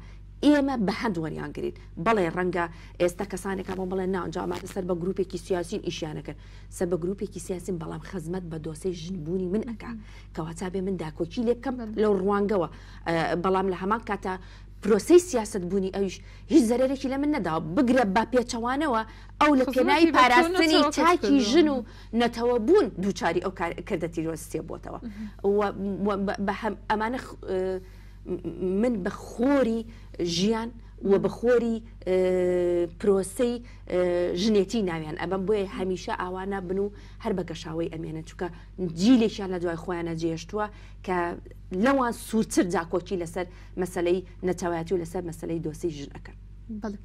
ئێمە بە هەند وەریانگرین بەڵێ ڕەنگە ئێستا کەسانێکە بۆ بڵێ ناجاماتە سەر بە گرروپێکی سیاسین ئیشیانەکەن سەر بە گرروپێکی سیاسین بەڵام خزمەت بە دۆسی ژنبوونی من ئەکا کەواتا بێ من داکۆکی لێ بکەم لەو ڕوانگەوە بەڵام لە هەمان کاتە پرۆسی سیاست بوونی ئەوش هیچ زەرێکی لە من نەدا بگرە با پێچەوانەوە ئەو لە پێناوی پاراستنی تاکی ژن و نەتەوە بوون دووچاری ئەو کردەتی ڕۆستێ بۆتەوە ئەمانە من بە خۆری ژیان و بە خۆری پرۆسی ژنێتی ناویان ئەبم بۆیە هەمیشە ئاوانە بن و هەر بە گەشاوی ئەمێنە چووکە جیلێکیان لە دوای خۆیانە جێشتووە کە لەوان سوورتر جاکۆکی لەسەر مەسلەی نەتەواەتی و لەسەر مەسلەی دۆسی ژنەکە. بڵێ.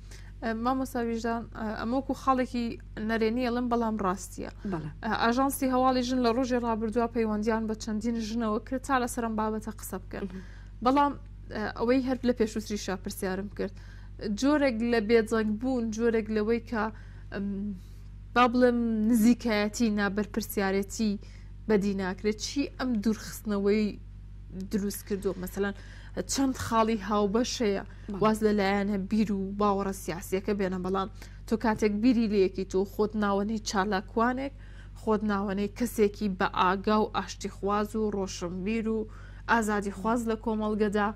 مامۆساویژدان ئەمەکو خاڵێکی نەرێنیە لەم بەڵام ڕاستیە ئاژانسی هەواڵی ژن لە ڕۆژی ڕابردووە پەیوەندیان بە چەندین ژنەوە کرد تا لەسەرم بابەتە قسە بکەن. بەڵام ئەوەی هەر لە پێشوسری شاپرسیارم کرد جۆرێک لە بێزەنگ بوون جۆرێک لەوەی کە با بڵم نزیکایەتی نابەرپرسیارەتی بەدی ناکرێت چی ئەم دوورخستنەوەی دروست کردو مەسەلاەن چەند خاڵی هاوبەشەیە واز لەلایەنە بیر و باوەڕە سیاسیەکە بێنە بەڵام تۆ کاتێک بیری لەیەکی تۆ خۆت ناوەنەی چالاکوانێک خۆت ناوەنەی کەسێکی بە ئاگا و ئاشتیخواز و ڕۆشنبیر و ئازادی خواز لە کۆمەڵگەدا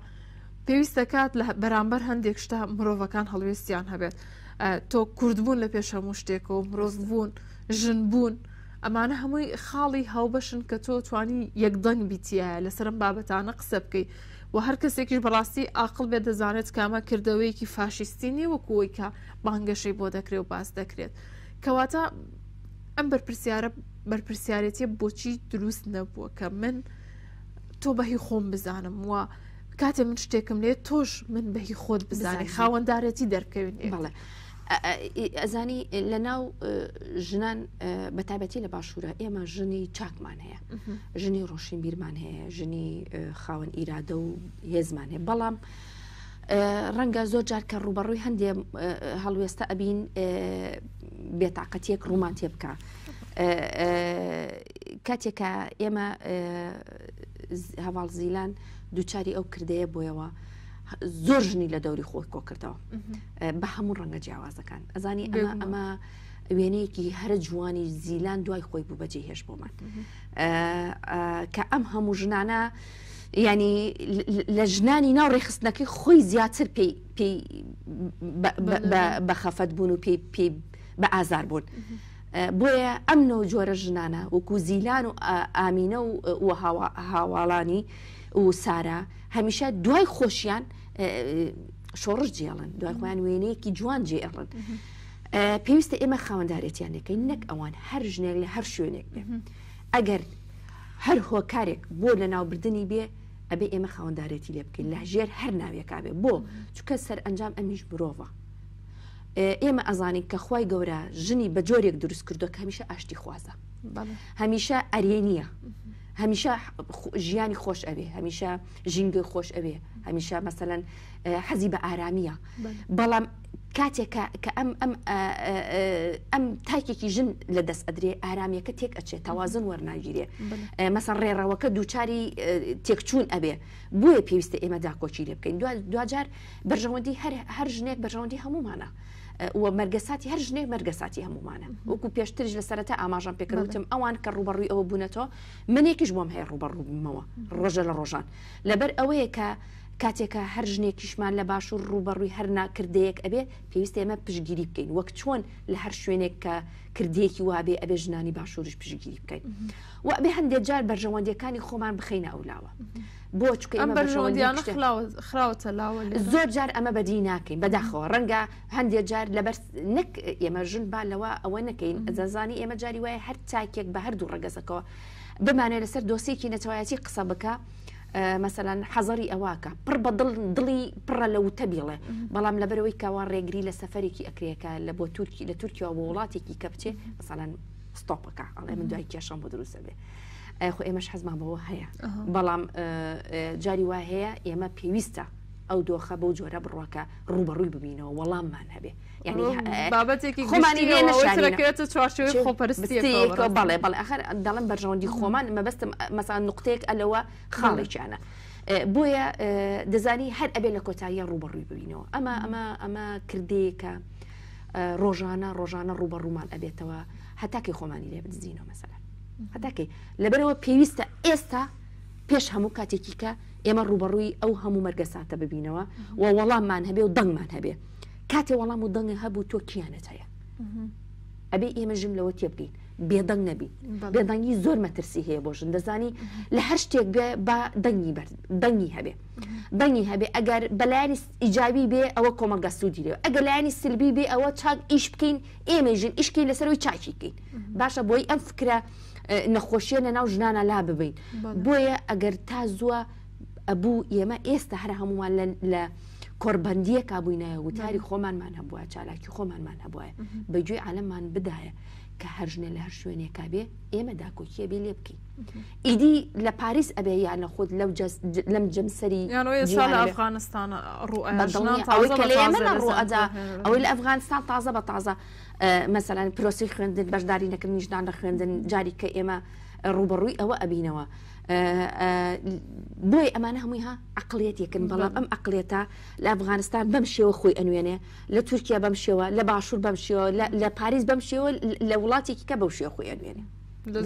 پێویستە کات لە بەرامبەر هەندێک شتا مرۆڤەکان هەڵوێستیان هەبێت تۆ کوردبوون لە پێش هەموو شتێکەوە مرۆز بوون ژن بوون ئەمانە هەمووی خاڵی هاوبەشن کە تۆ توانی یەکدەنگ بیتیایە لەسرم بابەتانە قسە بکەیت و هەر کەسێکیش بەڕاستی ئاقل بێ دەزانێت کامە کردەوەیەکی فاشیستینی وەکوی کە بانگەشەی بۆ دەکرێت و باس دەکرێت کەواتە ئەم بەرپرسیارە بەرپرسیارەتی بۆچی دروست نەبووە کە من تۆ بەهی خۆم بزانم وە کاتێ من شتێکم لێت تۆش من بەهی خۆت بزانانی خاوەنددارەتی دەرکەوێنێ بڵێ. ئەزانی لە ناو ژنان بەتابەتی لە باشوورە ئێمە ژنی چاکمان هەیە ژنی ڕۆشین بیرمان هەیە ژنی خاوەن ئیرادە و هێزمان هەیە بەڵام ڕەنگە زۆر جار کە ڕوبەڕووی هەندێ هەڵوێستە ئەبین بێتاقەتیەک ڕوومان تێ بکە کاتێکە ئێمە هەواڵ زیلان دووچاری ئەو کردەیە بۆیەوە زۆر ژنی لە دەوری خۆی کۆ کردەوە بە هەموو ڕەنگە جیاوازەکان ئەزانی ئەمە ئەمە وێنەیەکی هەرە جوانی زیلان دوای خۆی بوو بەجێ هێش بۆمان کە ئەم هەموو ژنانە ینی لە ژنانی ناو ڕێخستنەکەی خۆی زیاتر پێی بە خەفەت بوون و پێی بە ئازار بوون. بۆیە ئەم نۆ جۆرە ژنانە وەکو زیلان و ئامینە و هاواڵانی و سارا هەمیشە دوای خۆشیان شۆڕش جێڵن دوای خۆیان وێنەیەکی جوان جێڕن. پێویستە ئێمە خاوەنددارێتیان ەکەین نەک ئەوان هەر ژنێک لە هەر شوێنێک بێ ئەگەر هەر هۆکارێک بۆ لە ناوبردننی بێ ئەبێ ئێمە خاوەنددارێتی لێ بکەین لە ژێر هەر ناوێکا بێ بۆ چکە سەر ئەنجام ئەمیش برۆڤە ئێمە ئەزانی کە خی گەورە ژنی بە جۆرێک دروست کردو کە هەمیشە ئاشتی خوازە هەمیشە ئەریێ نییە هەمیشە ژیانی خۆش ئەوێ هەمیشە ژینگە خۆش ئەوێ هەمیشە مەسەەن حەزی بە ئارامیە بەڵام کاتێکە کە ئەم ئەم ئەم تاکێکی ژن لە دەست ئەدرێ ئارامەکە تێک ئەچێت تەوازن وەرناگیرێ مەسەر ڕێڕەوەکە دووچاری تێکچوون ئەبێ بۆیە پێویستە ئێمە داکۆچی لێ بکەین دوجار بەرژەوەندی هەر ژنێک بەرژەوەندی هەمومانە وە مەرگەساتی هەر ژنێ مەرگەساتی هەمومانە وەکو پێشترش لە سەرەتا ئاماژان پێکەوتم ئەوان کە ڕوبەڕووی ئەوە بوونەتەوە منێکیش بۆم هەیە ڕوبەڕووبمەوە ڕۆژە لە ڕۆژان لەبەر ئەوەیە کە کاتێکە هەر ژنێکیشمان لە باش و ڕوبەڕووی هەر ناکردەیەک ئەبێ پێویست ئێمە پشگیری بکەین وەک چۆن لە هەر شوێنێک کە کردەیەکی وابێ ئەبێ ژنانی باشوورش پشگیری بکەین و ئەبێ هەندێک جار بەرژەوەندەکانی خۆمان بخینە ئەولاوە بۆچکە خراوەتە لاوە زۆر جار ئەمە بەدی ناکەین بەداخەوە ڕەنگە هەندێک جار لەبەر نەک ئێمە ژن با لەوە ئەوە نەکەین ئەزانانی ئێمە جاری وایە هەر تاکێک بە هەردوو ڕگەزەکەەوە بمانێت لەسەر دۆسێکی نەتەوایەتی قسە بکە مەمثلەن حەزری ئەواکە پڕ بە دڵی پڕە لە وتەبیڵێ بەڵام لەبەرەوەی کاوا ڕێگری لە سەفەرێکی ئەکرێکە لە بۆ تورکی لە تورکیا بۆ وڵاتێکی کە بچێ مەسەەن ستۆپەکە ئەڵێ من دوای کێشم بۆ دروستە بێ. خۆ ئێمەش حەزمان بەوە هەیە بەڵام جاری وا هەیە ئێمە پێویستە ئەو دۆخە بەو جۆرە بڕواکە ڕوبەڕووی ببینەوە وەڵاممان هەبێ. یعنی بابەتێکی خۆمانی لێنەشانەکرێتە چوارشەوەی خۆپەرستیەکە بەڵێ بەڵێ ئەخر دەڵم بەرژەوەندی خۆمان مەبەستم مەسان نقطێک ئەلەوە خاڵێکیانە. بۆیە دەزانی هەر ئەبێ لە کۆتاییە ڕوبڕووی ببینەوە ئەمە ئەمە ئەمە کردێکە ڕۆژانە ڕۆژانە ڕوبەڕوومان ئەبێتەوە هەتاکی خۆمانی لێ بدزینەوە مەسەلا هەتاکەی لەبەرەوە پێویستە ئێستا پێش هەموو کاتێکی کە ئێمە ڕوبەڕووی ئەو هەموو مەرگەساتە ببینەوە و وەڵاممان هەبێ و دەنگمان هەبێ کاتێ وەڵام و دەنگە هەبوو تۆ کیانەت هەیە ئەبێ ئێمەژم لەوە تێبگەین بێدەنگ نەبی بێدەنگی زۆر مەترسی هەیە بۆ ژن دەزانی لە هەر شتێک بێ با دەنگی بەر دەنگی هەبێ دەنگی هەبێ ئەگەر بەلایانی ئیجابی بێ ئەوە کۆمەگە سوودیرەوە ئەگەر لایانی سلبی بێ ئەوە چاک ئیش بکەین ئێمە ژن ئیشکی لەسەروی چاکیکەین باشە بۆی ئەم فکرە نەخۆشیە لە ناو ژنانە لا ببین بۆیە ئەگەر تا زووە ئەبوو ئێمە ئێستا هەر هەمووان لە کربندیه کۆربندیەکا بووینایە وتاری خۆمانمان هەبووە چالاکی خۆمانمان هەبواە بەگوێ عالەمان بدایە کە هەرژنە لە هەر شوێنێکا بێ ئێمە داکۆکیە بێ لێ بکەین ئیدی لە پاریس ئەبێ یانە خۆت لەو لەم جەمسەری ئەفغانستان ڕوئەدا ئەوەی اوی افغانستان تازه بە تازه اه، مثلا پروسی خوندن بجداری نکم نیجدان خوندن جاری کە ئێمە ڕوبڕووی ئەوە ئەبینەوە. بۆی ئەمانە هەمووی ها عقلێتێکن بەڵام ئەم عقلێتە لە ئەفغانستان بەم شێوە خۆی ئەنوێنێ لە تورکیا بەم شێوە لە باشوور بەم شێوە لە پاریس بەم شێوە لە وڵاتێکی کە بەو شێ خۆی ئەنوێنێ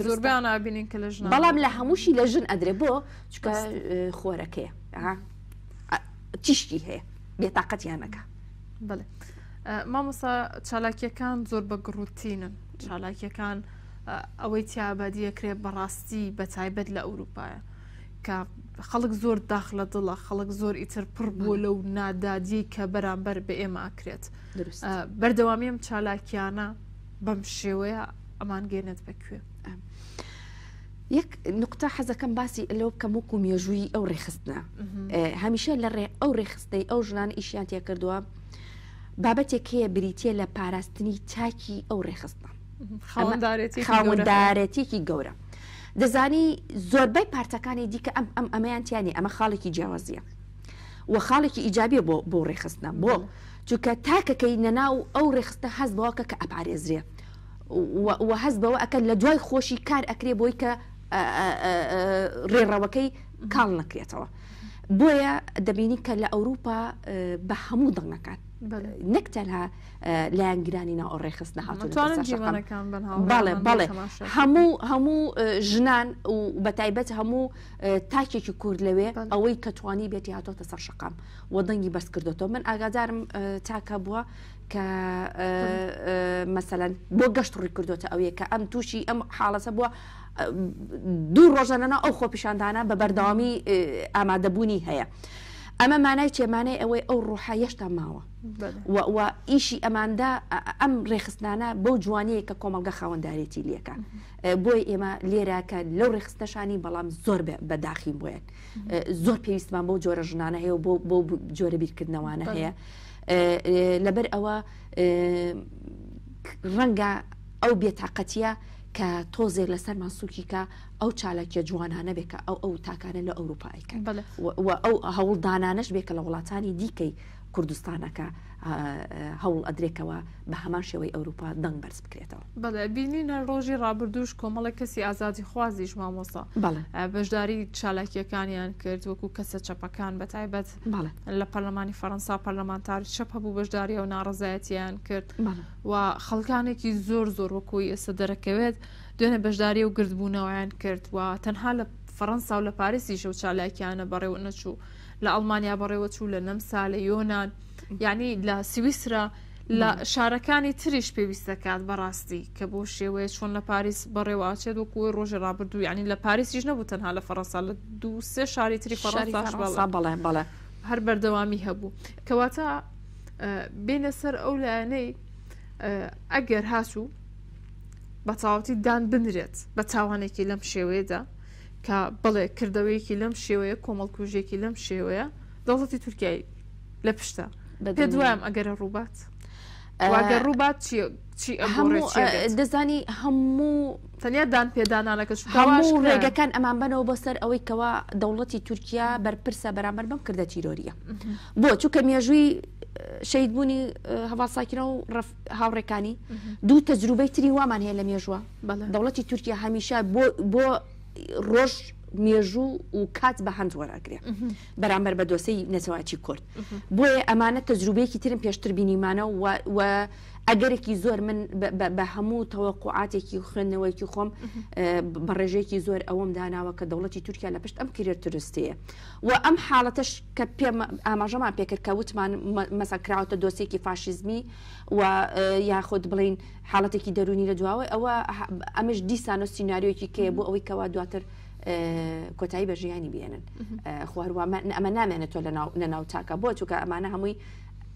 زۆربیان بینین کە لە ژن بەڵام لە هەمووشی لە ژن ئەدرێ بۆ چکە خۆرەکەیە تیشتی هەیە بێتاقەتیانەکە بڵێ مامۆسا چالاکیەکان زۆر بە گرروتینن چالاکیەکان. ئەوەی تیابەدیەکرێ بەڕاستی بە تایبەت لە ئەوروپایە کە خەڵک زۆر داخ لە دڵە خەڵک زۆر ئیتر پڕ بووە لەو نادادی کە بەرامبەر بە ئێمە ئاکرێت بەردەوامیم چالاکیانە بەم شێوەیە ئەمان گێنێت بەکوێ. یەک نقطتا حەزەکەم باسی لەو بکەم وەکو مێژووی ئەو ڕێخستە هەمیشە لە ڕێ ئەو ڕێخستەی ئەو ژنان ئیشیان تێ کردووە بابەتێک هەیە بریتە لە پاراستنی تاکی ئەو ڕێخستە خاوەنددارێتێکی گەورە دەزانی زۆربەی پارتەکانی دیکە ئەم ئەم ئەمەیانتیانی ئەمە خاڵێکی جیاوازیە و خاڵێکی ئیجابیە بۆ بۆ ڕێخستە بۆ چونکە تاکەکەی نەناو ئەو ڕێخستە هەست بەواکە کە ئەپارێزرێ و هەست بەوە ئەکە لە دوای خۆشی کار ئەکرێ بۆی کە ڕێڕەوەەکەی کاڵ نەکرێتەوە بۆیە دەبینی کە لە ئەوروپا بە هەموو دڵ نکات نەک تەنها لایەنگرانی ناو ڕێخست نەهاتونڵێ بەڵێ هەموو هەموو ژنان و بەتایبەت هەموو تاکێکی کورد لەوێ ئەوەی کەتوانی بێتی هاتۆتە سەر شقام و دەنگی بەس کردەوە من ئاگادارم تاکە بووە کە مەسەەن بۆ گەشت ڕووی کردوتە ئەوەیە کە ئەم تووشی ئەم حاڵەسە بووە دوو ڕۆژەنەنا ئەو خۆپیشاندانە بە بەرداوامی ئامادەبوونی هەیە. ئەمە مانای چێمانەی ئەوەی ئەو ڕوحایەشتا ماوە و ئیشی ئەماندا ئەم ڕێخستانە بەو جوانەیە کە کۆمەلگە خاوەنددارێتی لەکە بۆی ئێمە لێرە کە لەو ڕێخستەشانی بەڵام زۆر بەداخیم بۆیان زۆر پێویستمان بۆ جۆرە ژنانە هەیە و بۆ بۆ جۆرە بیرکردنەوانە هەیە لەبەر ئەوە ڕەنگە ئەو بێتاقەتە کە تۆزێک لەسەر ماسووکیکە ئەو چالکیە جوانانە بێکە ئەو ئەو تاکانە لە ئەوروپایکە ئەو هەوڵدانانش بێکە لە وڵاتانی دیکەی کوردستانەکە هەوڵ ئەدرێکەوە بە هەمان شێوەی ئەوروپا دەنگ بەرز بکرێتەوە بەڵێ بینینە ڕۆژی ڕابردوش کۆمەڵە کەسی ئازادی خوازیش مامۆسا بەشداری چالاکیەکانیان کرد وەکو کەسە چەپەکان بەتایبەت لە پەرلەمانی فەەنسا پەرلەمانتاری چەپ هەبوو بەشداری و ناڕزایەتیان کرد و خەڵکانێکی زۆر زۆر وەکوی ئێستا دەرەکەوێت دوێنێ بەشداری و گردبوونەوەیان کرد و تەنها لە فەەنسا و لە پارێسی شەو چالاکیانە بەڕێوە نەچوو. لە ئەڵمانیا بەڕێوە چوو لە نەمسا لە یۆناان یعنی لە سویسرا لە شارەکانی تریش پێویستەکات بەڕاستی کە بۆ شێوەیە چۆن لە پاریس بەڕێواچێت وەکوی ڕۆژە ڕابردوو ینی لە پاریسیش نەبوو تەنها لە فەرەنسا لە دو سێ شاری تری فەڕەنسا بەڵێن بەڵێ هەر بەردەوامی هەبوو کەواتە بینە سەر ئەو لایەنەی ئەگەر هاسوو بە تاوەتی دان بنرێت بە تاوانێکی لەم شێوەیەدا کە بڵێ کردەوەیەکی لەم شێوەیە کۆمەڵکوژێکی لەم شێوەیە دەوڵەتی تورکایی لە پشتە پێ دوایم ئەگەرە ڕووبات واگە ڕووبات چی دەزانی هەموو تەنیا دان پێدانانەکەش هەموو ڕێگەکان ئەمان بنەوە بۆ سەر ئەوەی کەەوە دەوڵەتی تورکیا بەرپرسە بەرامبەر بەم کردە تیرۆریە بۆ چووکە مێژووی شید بوونی هەواڵساکیرە و هاوڕێکانی دوو تەجروبەی تری وامان هەیە لە مێژووە دەوڵەتی تورکیا هەمیشە بۆ рожь مێژوو و کات بە هەند وەراگرێ بەرامبەر بە دۆسی نەتەواچی کورد بۆیە ئەمانە تەجروبەیەکی ترم پێشتر بینیمانە و ئەگەرێکی زۆر من بە هەموو تەوەقعاتێکی خوێندنەوەیکی خۆم بە ڕێژێکی زۆر ئەوم داناوە کە دەوڵەتی تورکیا لە پشت ئەم کرێت تورستەیە و ئەم حاڵەتەش کە پێ ئاماژەمان پێکرد کە وتمان مەسەکراوتە دۆسێکی فاشیزمی و یاخود بڵین حاڵەتێکی دەرونی لە دواوە ئەوە ئەمەش دیسان و سینناریۆکی کێ بۆ ئەوەی کەوا دواتر کۆتایی بە ژیانی بێنن خوارووە ئەمە نامێنێتۆ لە ناو تاکە بۆ چووکە ئەمانە هەمووی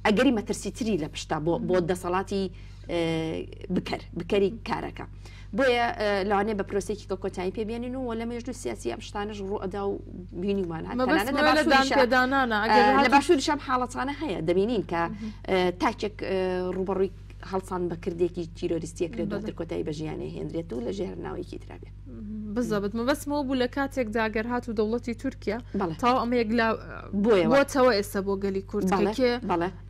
ئەگەری مەترسیتری لە پشتا بۆ بۆ دەسەڵاتی بکەر بکەری کارەکە بۆیە لەوانێ بە پرۆسێکی کە کۆتایی پێبیێنین و لە مێژ و سیاسی ئەم شتانەش ڕوەدا و بینیمان لە باشوور شەم حاڵەتانە هەیە دەبینین کە تاچێک ڕوبڕووی هەڵسان بە کردێکی تیرۆریستیەکرێت دواتر کۆتایی بە ژیانی هێنرێت و لە ژێر ناوەیەکی ترابێ بزبت مەبەسمەوە بوو لە کاتێک داگەرهات و دەوڵەتی تورکیا تاو ئەمە یەک بۆەوە ئێستا بۆ گەلی کوردکێ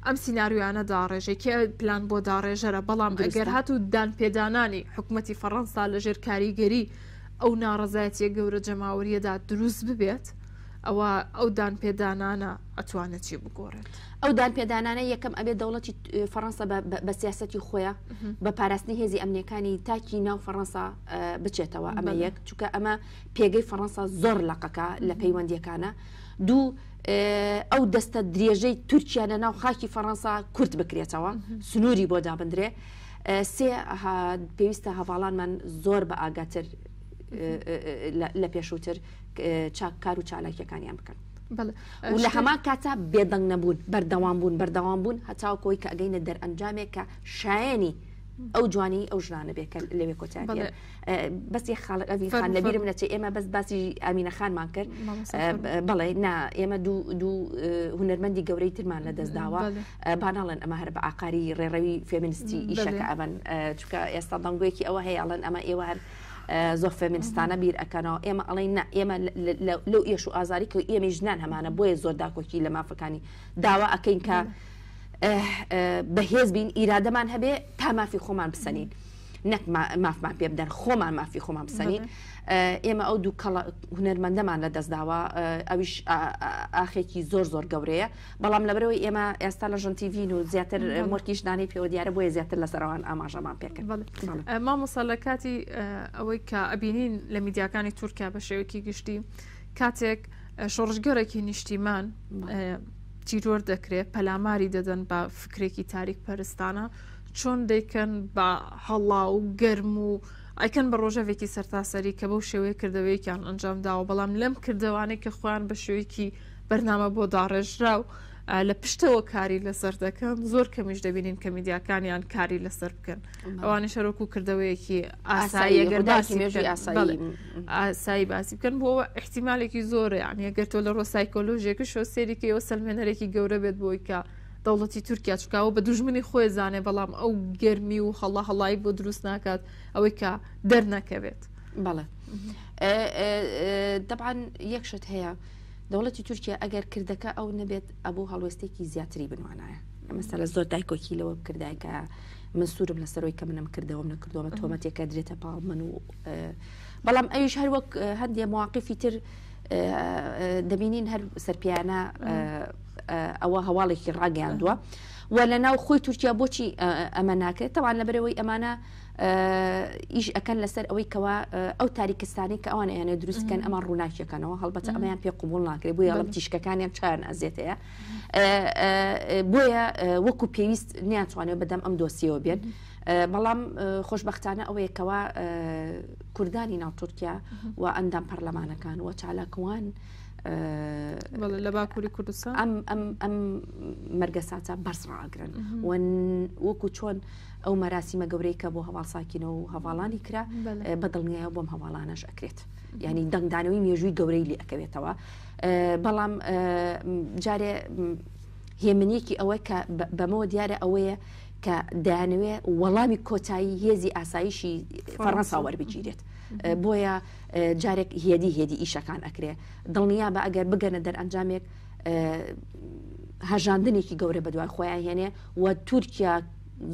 ئەم سناریوانە داڕێژێکی پلان بۆ داڕێژەرە بەڵام گەرهات و دان پێدانانی حکوومەتتی فەڕەنسا لە ژێر کاریگەری ئەو ناڕزایەتیە گەورە جەماوریەدا دروست ببێت. ئەوە ئەو دان پێدانانە ئەتوانێت چی بگۆڕێت ئەو دان پێدانانە یەکەم ئەبێ دەوڵەتی فەەنسا بە سیاستی خۆیە بە پاراستنی هێزی ئەمریکانی تاکی ناو فەەنسا بچێتەوە ئەمە یەک چونکە ئەمە پێگەی فەەنسا زۆر لەقەکە لە پەیوەندیەکانە دوو ئەو دەستە درێژەی تورکیانە ناو خاکی فەەنسا کورت بکرێتەوە سنووری بۆ دابدرێ سێ پێویستە هەواڵانمان زۆر بە ئاگاتر لە پێشووتر کار و چالاکیەکانیان بکەن. لە هەمان کاتا بێدەنگ نەبوون بەردەوام بوون بەردەوام بوون هەتاو کۆی کە ئەگەینە دەرئەنجامێک کە شایانی ئەو جوانی ئەو ژانە بێکە لەوێ کۆتیان بەسی خاڵ ئەویخان لەبیرم نەچێت ئێمە بەس باسی ئامینە خانمان کرد بڵێ نا ئێمە دوو هوەرمەندی گەورەی ترمان لە دەستداوە باناڵن ئەمە هەر بە ئاقاری ڕێڕەوی فێمنستی ئیشەکە ئەبن چکە ئێستا دەنگۆیەکی ئەوە هەیەڵەن ئەمە ئێوە هەر زۆر فێمینستانە بیر ئەکەنەوە ئێمە ئەڵی نا ئێمە لەو ئێش و ئازاری کە ئێمە ژنان هەمانە بۆیە زۆر داکۆکی لە مافەکانی داوا ئەکەین کە بەهێز بین ئیرادەمان هەبێ تا مافی خۆمان بسەنین نەک مافمان پێ بدەن خۆمان مافی خۆمان بسەنین. ئێمە ئەو دوو هوەرمەندەمان لە دەستداوە ئەویش ئاخێکی زۆر زۆر گەورەیە بەڵام لەبەرەوەی ئێمە ئێستا لە ژنتیڤین و زیاتر مۆرکیشدانی پێوە دیارە بۆیە زیاتر لە سەرەوان ئاماژەمان پێکرد مامۆسا لە کاتی ئەوەی کە ئەبینین لە میدیاکانی تورکیا بە شێوەیەکی گشتی کاتێک شۆڕژگەرەی نیشتیمان تیرۆر دەکرێت پەلاماری دەدەن بە فکرێکی تاریک پەرستانە چۆن دەیکەن بە هەڵا و گەرم و ئەیکەن بە ڕۆژەوێکی سەرتاسەری کە بەو شێوەیە کردەوەیەکیان ئەنجام داوە بەڵام لەم کردوانەی کە خۆیان بە شوێکی بەرنامە بۆ داڕێژرا و لە پشتەوە کاری لەسەر دەکەن زۆر کەمیش دەبینین کە میدیاکانیان کاری لەسەر بکەن ئەوانی شەرۆکو کردەوەیەکی ئاساییەگەرداسی مێژی ئاسایی ئاسایی باسی بکەن بۆەوە احتیمالێکی زۆرە یانە گەرتۆ لە ڕۆ سایکۆلۆژیەکە شۆ سێریکەوە سەلمێنەرێکی گەورە بێت بۆی کە دەوڵەتی تورکیا چکاوە بە دوژمنی خۆی زانێ بەڵام ئەو گەرمی و هەڵا هەڵایی بۆ دروست ناکات ئەوەی کە دەرنەکەوێت بەڵێ دەبان یەکشت هەیە دەوڵەتی تورکیا ئەگەر کردەکە ئەو نەبێت ئەبوو هەڵوێستێکی زیاتری بنوانایە ئەمەستا لە زۆر دایکۆکیلەوە کردایکە من سوورم لەسەرەوەی کە منم کردەوەم نەکردەوە تۆمەتێکە درێتە پاڵمن و بەڵام ئەویش هەر وەک هەندێ مواقفی تر دەبینین هەر سەرپیانە ئەوە هەواڵێکی ڕاگەاندووە و لە ناو خۆی تورکیا بۆچی ئەمە ناکرێت تەوان لەبەرەوەی ئەمانە ئیش ئەەکەن لەسەر ئەوەی کەوا ئەو تاریکستانی کە ئەوان یانە دروستکەن ئەمە ڕووناکیەکەنەوە هەڵبەت ئەمەیان پێ قوبول ناکرێت بۆ یاڵم تیشکەکانیان چارن ئەزیێتەیە بۆیە وەکو پێویست نیانتوانێت بەدەم ئەم دۆسیەوە بێن. بەڵام خۆشببختانە ئەوەیەکەوە کوردانی ناو تورکیا و ئەندام پەرلەمانەکان و چالاکوان لە باکووری کوردستان ئەم ئەم ئەم مەرگە ساچە بەرزڕاگرن وەکو چۆن ئەو مەراسیمە گەورەی کە بۆ هەواڵساکینەوە و هەواڵانی کرا بەدڵنیایە بۆم هەواڵانەش ئەکرێت ینی دەنگدانەوەی مێژووی گەورەی لی ئەەکەوێتەوە بەڵام جارێ هێمنێکی ئەوە کە بەمەوە دیارە ئەوەیە کە دانوێ وەڵامی کۆتایی هێزی ئاساییشی فەڕەنسا وەربگیرێت بۆیە جارێک هێدی هێدی ئیشەکان ئەکرێ دڵنیا بە ئەگەر بگەنە دەر ئەنجامێک هەژاندنێکی گەورە بە دوای خۆیان هێنێ و تورکیا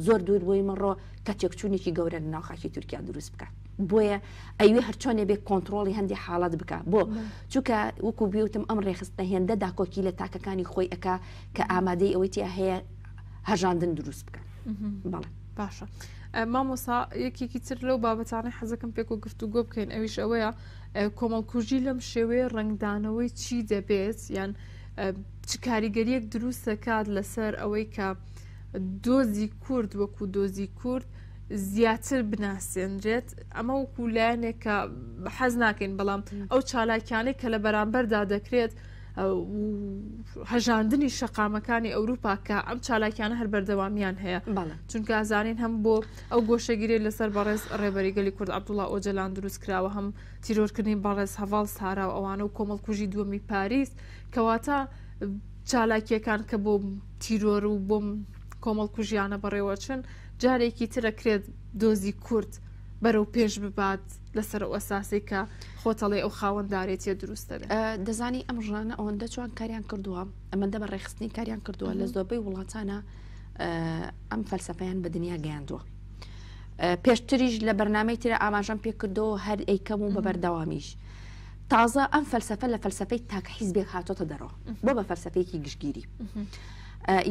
زۆر دوور بۆی مەڕۆ کە تێکچوونێکی گەورە ناوخاکی تورکیا دروست بکە بۆیە ئەوێ هەرچۆنێ بێ کۆنتترۆلی هەندی حاڵات بکە بۆ چووکە وەکو بیوتم ئەم ڕێخستە هێندە داکۆکی لە تاکەکانی خۆی ئەک کە ئامادەی ئەوەی تیا هەیە هەژاندن دروست بکە بەڵێ باشە. مامۆسا یەکێکی تر لەو بابەتانی حەزەکەم پێک و گفتو گۆ بکەین ئەویش ئەوەیە کۆمەڵکوژی لەم شێوەیە ڕنگدانەوەی چی دەبێت یان چ کاریگەریەک دروست دەکات لەسەر ئەوەی کە دۆزی کورد وەکو دۆزی کورد زیاتر بناسێنرێت ئەمە وەکو لایەنێکە حەز ناکەین بەڵام ئەو چالاکیانەی کە لە بەرامبەردا دەکرێت هەژاندنی شەقامەکانی ئەوروپا کە ئەم چالاکیانە هەر بەردەوامیان هەیە چونکە ئازانین هەم بۆ ئەو گۆشەگیری لەسەر بەڕێز ڕێبەری گەلی کورد عبدوڵا ئۆجلان دروست کراوە هەم تیرۆرکردنی بەڕێز هەواڵ سارا و ئەوانە و کۆمەڵ کوژی دووەمی پاریس کەواتە چالاکیەکان کە بۆ تیرۆر و بۆم کۆمەڵ کوژیانە بەڕێوەچن جارێکی ترەکرێت دۆزی کورت بەرەو پێش ببات لەسەر ئەساسی کە خۆتەڵێ ئەو خاوەنددارێتە دروستە دەزانی ئەم ژانە ئەوەندە چۆن کاریان کردووە ئەمەندە بە ڕێخستنی کاریان کردووە لە زۆربەی وڵاتانە ئەم فەلسەپیان بە دنیا گەیاندووە. پێشتریش لە بەرنمەی ترە ئاماژەم پێ کردەوە هەر ئەیکەم و بە بەردەوامیش. تازە ئەم فەلسفە لە فەلسفەی تاکەحیز بێ هاتۆتە دەڕەوە بۆ بە فەلسفەیەکی گشتگیری.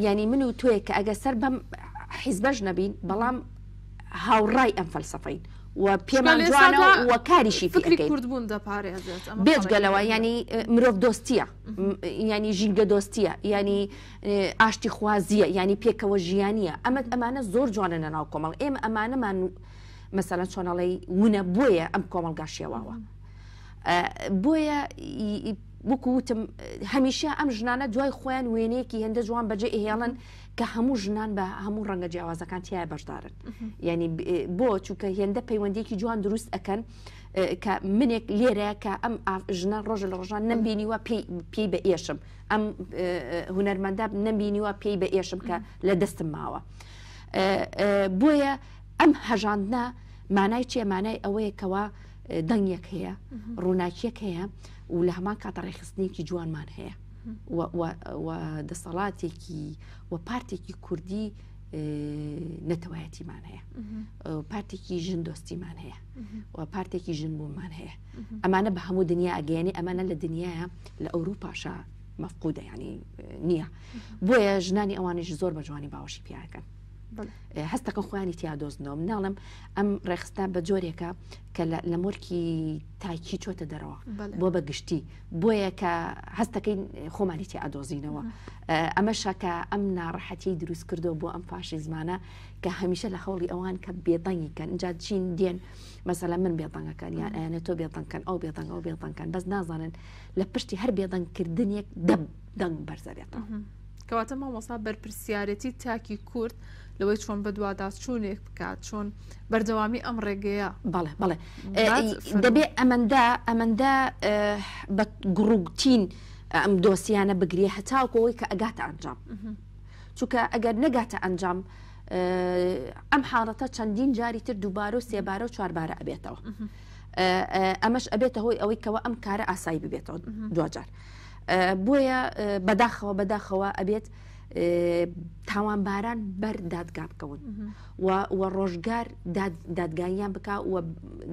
ینی من و توێ کە ئەگە سەر بەم حیزبەش نەبین بەڵام هاوڕای ئەم فەلسفەین و پێمان جوانە وە کاریشی کوردبوون دەپارێزێت بێجگەلەوە ینی مرۆڤ دۆستیە ینی ژینگە دۆستیە ینی ئاشتی خوازیە ینی پێکەوە ژیانیە ئەمە ئەمانە زۆر جوانە لەناو کۆمەڵ ئێمە ئەمانەمان مەسەلا چۆنەڵی وونە بۆیە ئەم کۆمەلگاشیەواوە بۆیە وەکوتم هەمیشە ئەم ژنانە دوای خۆیان وێنەیەکی هەندە جوان بەجێ ئێڵن کە هەموو ژنان بە هەموو ڕەنگە جیاوازەکان تیای بەشدارن ینی بۆ چووکە هێندە پەیوەندێکی جوان دروست ئەەکەن کە منێک لێرەیە کە ئەم ژنە ڕۆژە لە ڕۆژان نمبینیوە پێی بە ئێشم ئەم هوەرمەندا نمبینیوە پێی بە ئێشم کە لە دەستم ماوە بۆیە ئەم هەژاندنا مانای چێ مانای ئەوەیە کەەوە دەنگێک هەیە ڕووناکیەک هەیە و لە هەمان کاتە ڕێخستنێکی جوانمان هەیە دەسەڵاتێکی و پارتێکی کوردی نەتەوایەتیمان هەیە پارتێکی ژن دۆستیمان هەیە و پارتێکی ژن بوومان هەیە ئەمانە بە هەموو دنیا ئەگەیانی ئەمانە لە دنیاە لە ئەوروپاشە مەفقودە ینی نییە بۆیە ژنانی ئەوانش زۆر بە جوانی باوەشی پیاکەن هەستەکە خوانی تیا دۆزنەوە مناڵم ئەم ڕێخستا بە جۆرێکە کە لە مرکی تاکی چۆتە دەرەوە بۆ بەگشتی بۆیە کە هەستەکەی خۆمانی تیا ئادۆزینەوە ئەمە شەکە ئەم ناڕەحەتی دروست کردو بۆ ئەم پاشی زمانە کە هەمیشە لە خەڵی ئەوان کە بێتەنگی کە اینجا چین دێن مەسەلا من بێتەنگەکان یان ئەیانە تۆ بێتەنکەن ئەو بێتەنگ ئەو بێتەنکەن بەس نازانن لە پشتی هەر بێدەنگکردنیەک دەم دەنگ بەرزەرێتەوە. کەواتە مامۆسا بەرپسیارەتی تاکی کورد لەوەی چۆن بە دوواداست چوونێک بکات چۆن بەردەوامی ئەم ڕێگەیە بەڵێ بڵێ دەبێ ئەمەدا ئەمەدا بە گروگتین ئەم دۆسیانە بگری هەتاوکەوەی کە ئەگاتە ئەنجام چونکە ئەگەر نەگاتە ئەنجام ئەم حاڵەتە چەندین جاری تر دووبارە و سێبارە و چواربارە ئەبێتەوە ئەمەش ئەبێتە هۆی ئەوەی کەەوە ئەم کارە ئاسایی ببێتەوە دوجار بۆیە بەداخەوە بەداخەوە ئەبێت تاوانباران بەر دادگا بکەون و ڕۆژگار دادگاییان بک و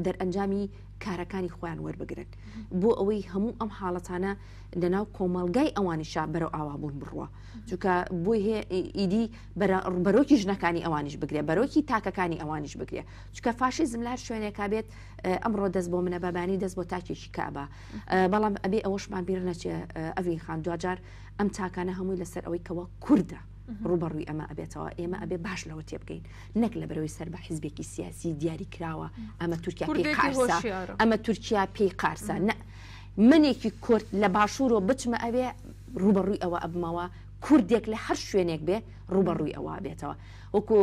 دەرئەنجامی کارەکانی خۆیان وەربگرن بۆ ئەوەی هەموو ئەم حاڵەتانە لەناو کۆمەلگای ئەوانیشا بەرەو ئاوابوون بڕوە چونکە بۆی هەیە ئیدی بەرۆکی ژنەکانی ئەوانیش بگرێ بەرۆکی تاکەکانی ئەوانیش بگرێ چکە فاشی زملار شوێنێکا بێت ئەمڕۆ دەست بۆ منە بەبانی دەست بۆ تاکێکی کابە بەڵام ئەبێ ئەوەشمان بیر نەچێ ئەوی خان دوجار ئەم تاکانە هەمووی لەسەر ئەوەی کەەوە کووردە. ڕوبەڕووی ئەمە ئەبێتەوە ئێمە ئەبێ باش لەوە تێ بکەین نەک لە برەوەی سەر بە حیزبێکی سیاسی دیاری کراوە ئەمە تورکیا پێی قارسا ئەمە تورکیا پێی قارسا نە منێکی کورت لە باشوورۆ بچمە ئەوێ ڕوبەڕووی ئەوە ئەبمەوە کوردێک لە هەر شوێنێک بێ ڕوبەڕووی ئەوە بێتەوە وەکو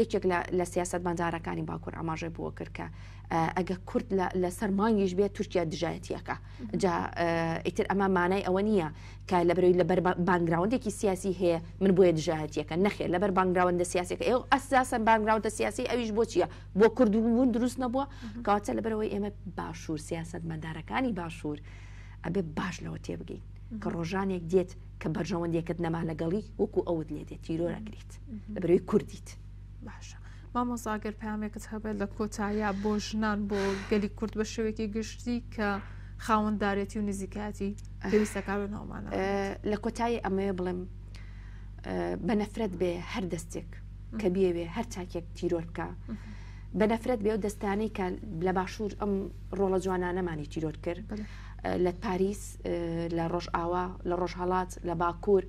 یەکێک لە سیاست بەندارەکانی باکوور ئاماژێ بووە کردکە ئەگە کورد لە سەرمانگیش بێت تورکیا دژایەتیەکە جا ئیتر ئەمە مانای ئەوە نییە کە لەبروی لەبەر بانگراوندێکی سیاسی هەیە من بۆیە دژایەتیەکە نەخێ لەبەر بانگراوندە سیاسەکە ئێو ئەساسن بانگراوندە سیاسی ئەویش بۆ چیە بۆ کردبوون دروست نەبووە کاواتە لەبەرەوەی ئێمە باشوور سیاست مەدارەکانی باشوور ئەبێ باش لەوە تێبگەین کە ڕۆژانێک دێت کە بەرژەوەندیەکەت نەما لەگەڵی وەکو ئەوت لێ دێت تیرۆرەگریت لە بەروی کوردیت باشە. مامۆزاگەر پامێکت هەبێت لە کۆتایە بۆ ژنان بۆ گەلی کورد بە شوێکی گشتی کە خاوەنددارێتی و نزیکاتی پێویستەکار و ناومانە لە کۆتایی ئەمەیە بڵێم بە نەفرەت بێ هەر دەستێک کە بێوێ هەر چاکێک تیرۆر بکە بە نەفرەت بێ و دەستانەی کە لە باشوور ئەم ڕۆڵە جوانانەمانی تیرۆر کرد لە پاریس لە ڕۆژ ئاوا لە ڕۆژهڵات لە باکوور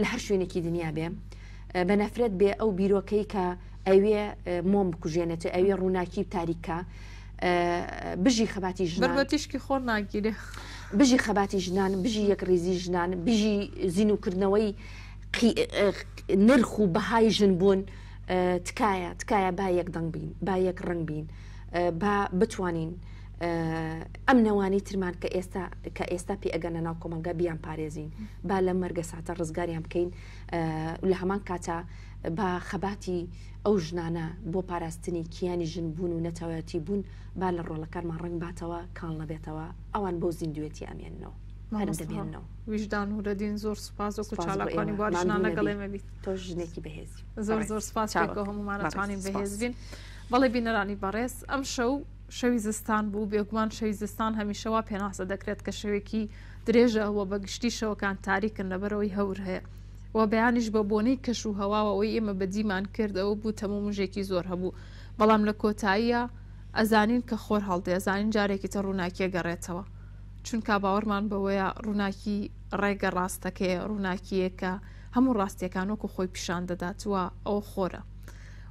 لە هەر شوێنێکی دنیا بێ بە نەفرەت بێ ئەو بیرۆکەی کە ئەوێ مۆم بکوژێنێتێ ئەوێ ڕووناکی تاریکە بژی خەباتی ژنەتیشکی خۆر ناگیرێ بژی خەباتی ژنان بژی یەک ریزی ژنان بژی زین وکردنەوەی نرخ و بەهای ژن بوون تکایە تکایە با یەک دەنگ بین با یەک ڕنگ بین با بتوانین. ئەم نەوانی ترمان کە ئێستا کە ئێستا پێ ئەگەنە ناو کۆمەلگە بیان پارێزین با لە مەرگە ساتە ڕزگاریان بکەین لە هەمان کاتا با خەباتی ئەو ژنانە بۆ پاراستنی کیانی ژن بوون و نەتەواەتی بوون با لە ڕۆڵەکانمان ڕنگ باتەوە کاڵ نەبێتەوە ئەوان بۆ زیندوێتی ئامێنەوە هەرمدەبێنەوە ویژدان و لەدین زۆر سپاس وکو چالاکانی بارژنانە گەڵێمەبیت تۆ ژنێکی بەهێزی زۆر زۆر سپاس هەمومانەتوانین بەهێزین بەڵێ بینەرانی بەڕێز ئەم شەو شەوی زستان بوو بێگومان شەوی زستان هەمیشەوە پێناسە دەکرێت کە شەوێکی درێژە ئەوە بەگشتی شەوەکان تاریکن لەبەرەوەی هەور هەیە و بەیانیش بە بۆنەی کەش و هەواەوەی ئێمە بەدیمان کرد ئەوە بوو تەمە مژێکی زۆر هەبوو بەڵام لە کۆتاییە ئەزانین کە خۆر هەڵدێ ئەزانین جارێکی تە ڕووناکیە گەڕێتەوە چونکە باوەڕمان بەوەیە ڕووناکی ڕێگە ڕاستەکەی ڕووناکیەکە هەموو ڕاستیەکان وەکو خۆی پیشان دەداتوە ئەو خۆرە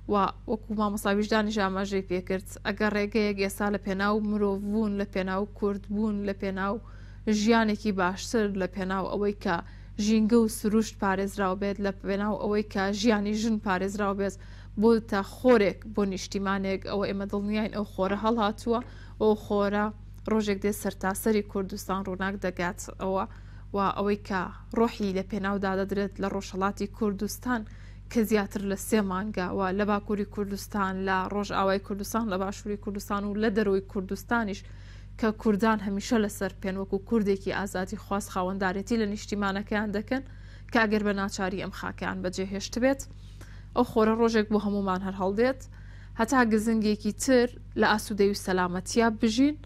و وەکو مامۆساویش دانیش ئاماژەی پێکرد ئەگەر ڕێگەیەک ئێستا لە پێناو مرۆڤ بوون لە پێناو کورد بوون لە پێناو ژیانێکی باشتر لە پێناو ئەوەی کە ژینگە و سروشت پارێزراو بێت لە پێناو ئەوەی کە ژیانی ژن پارێزراو بێت بۆ تا خۆرێک بۆ نیشتیمانێک ئەوە ئێمە دڵنیین ئەو خۆرە هەڵهاتووە ئەو خۆرە ڕۆژێک دێ سەرتاسەری کوردستان ڕووناک دەگات ئەوە و ئەوەی کە ڕۆحی لە پێناو دادەدرێت لە ڕۆژهڵاتی کوردستان. کە زیاتر لە سێ مانگاوە لە باکووری کوردستان لە ڕۆژئاوای کوردستان لە باشووری کوردستان و لە دەروی کوردستانیش کە کوردان هەمیشە لەسەر پێنوەکو کوردێکی ئازادی خواست خاوەنددارەتی لە نیشتیمانەکەیان دەکەن کاگەر بە ناچاری ئەم خاکیان بەجێهێشت بێت ئەو خۆرە ڕۆژێک بۆ هەمومان هەر هەڵدێت هەتا گزنگێکی تر لە ئاسوودەی و سەلامەتیا بژین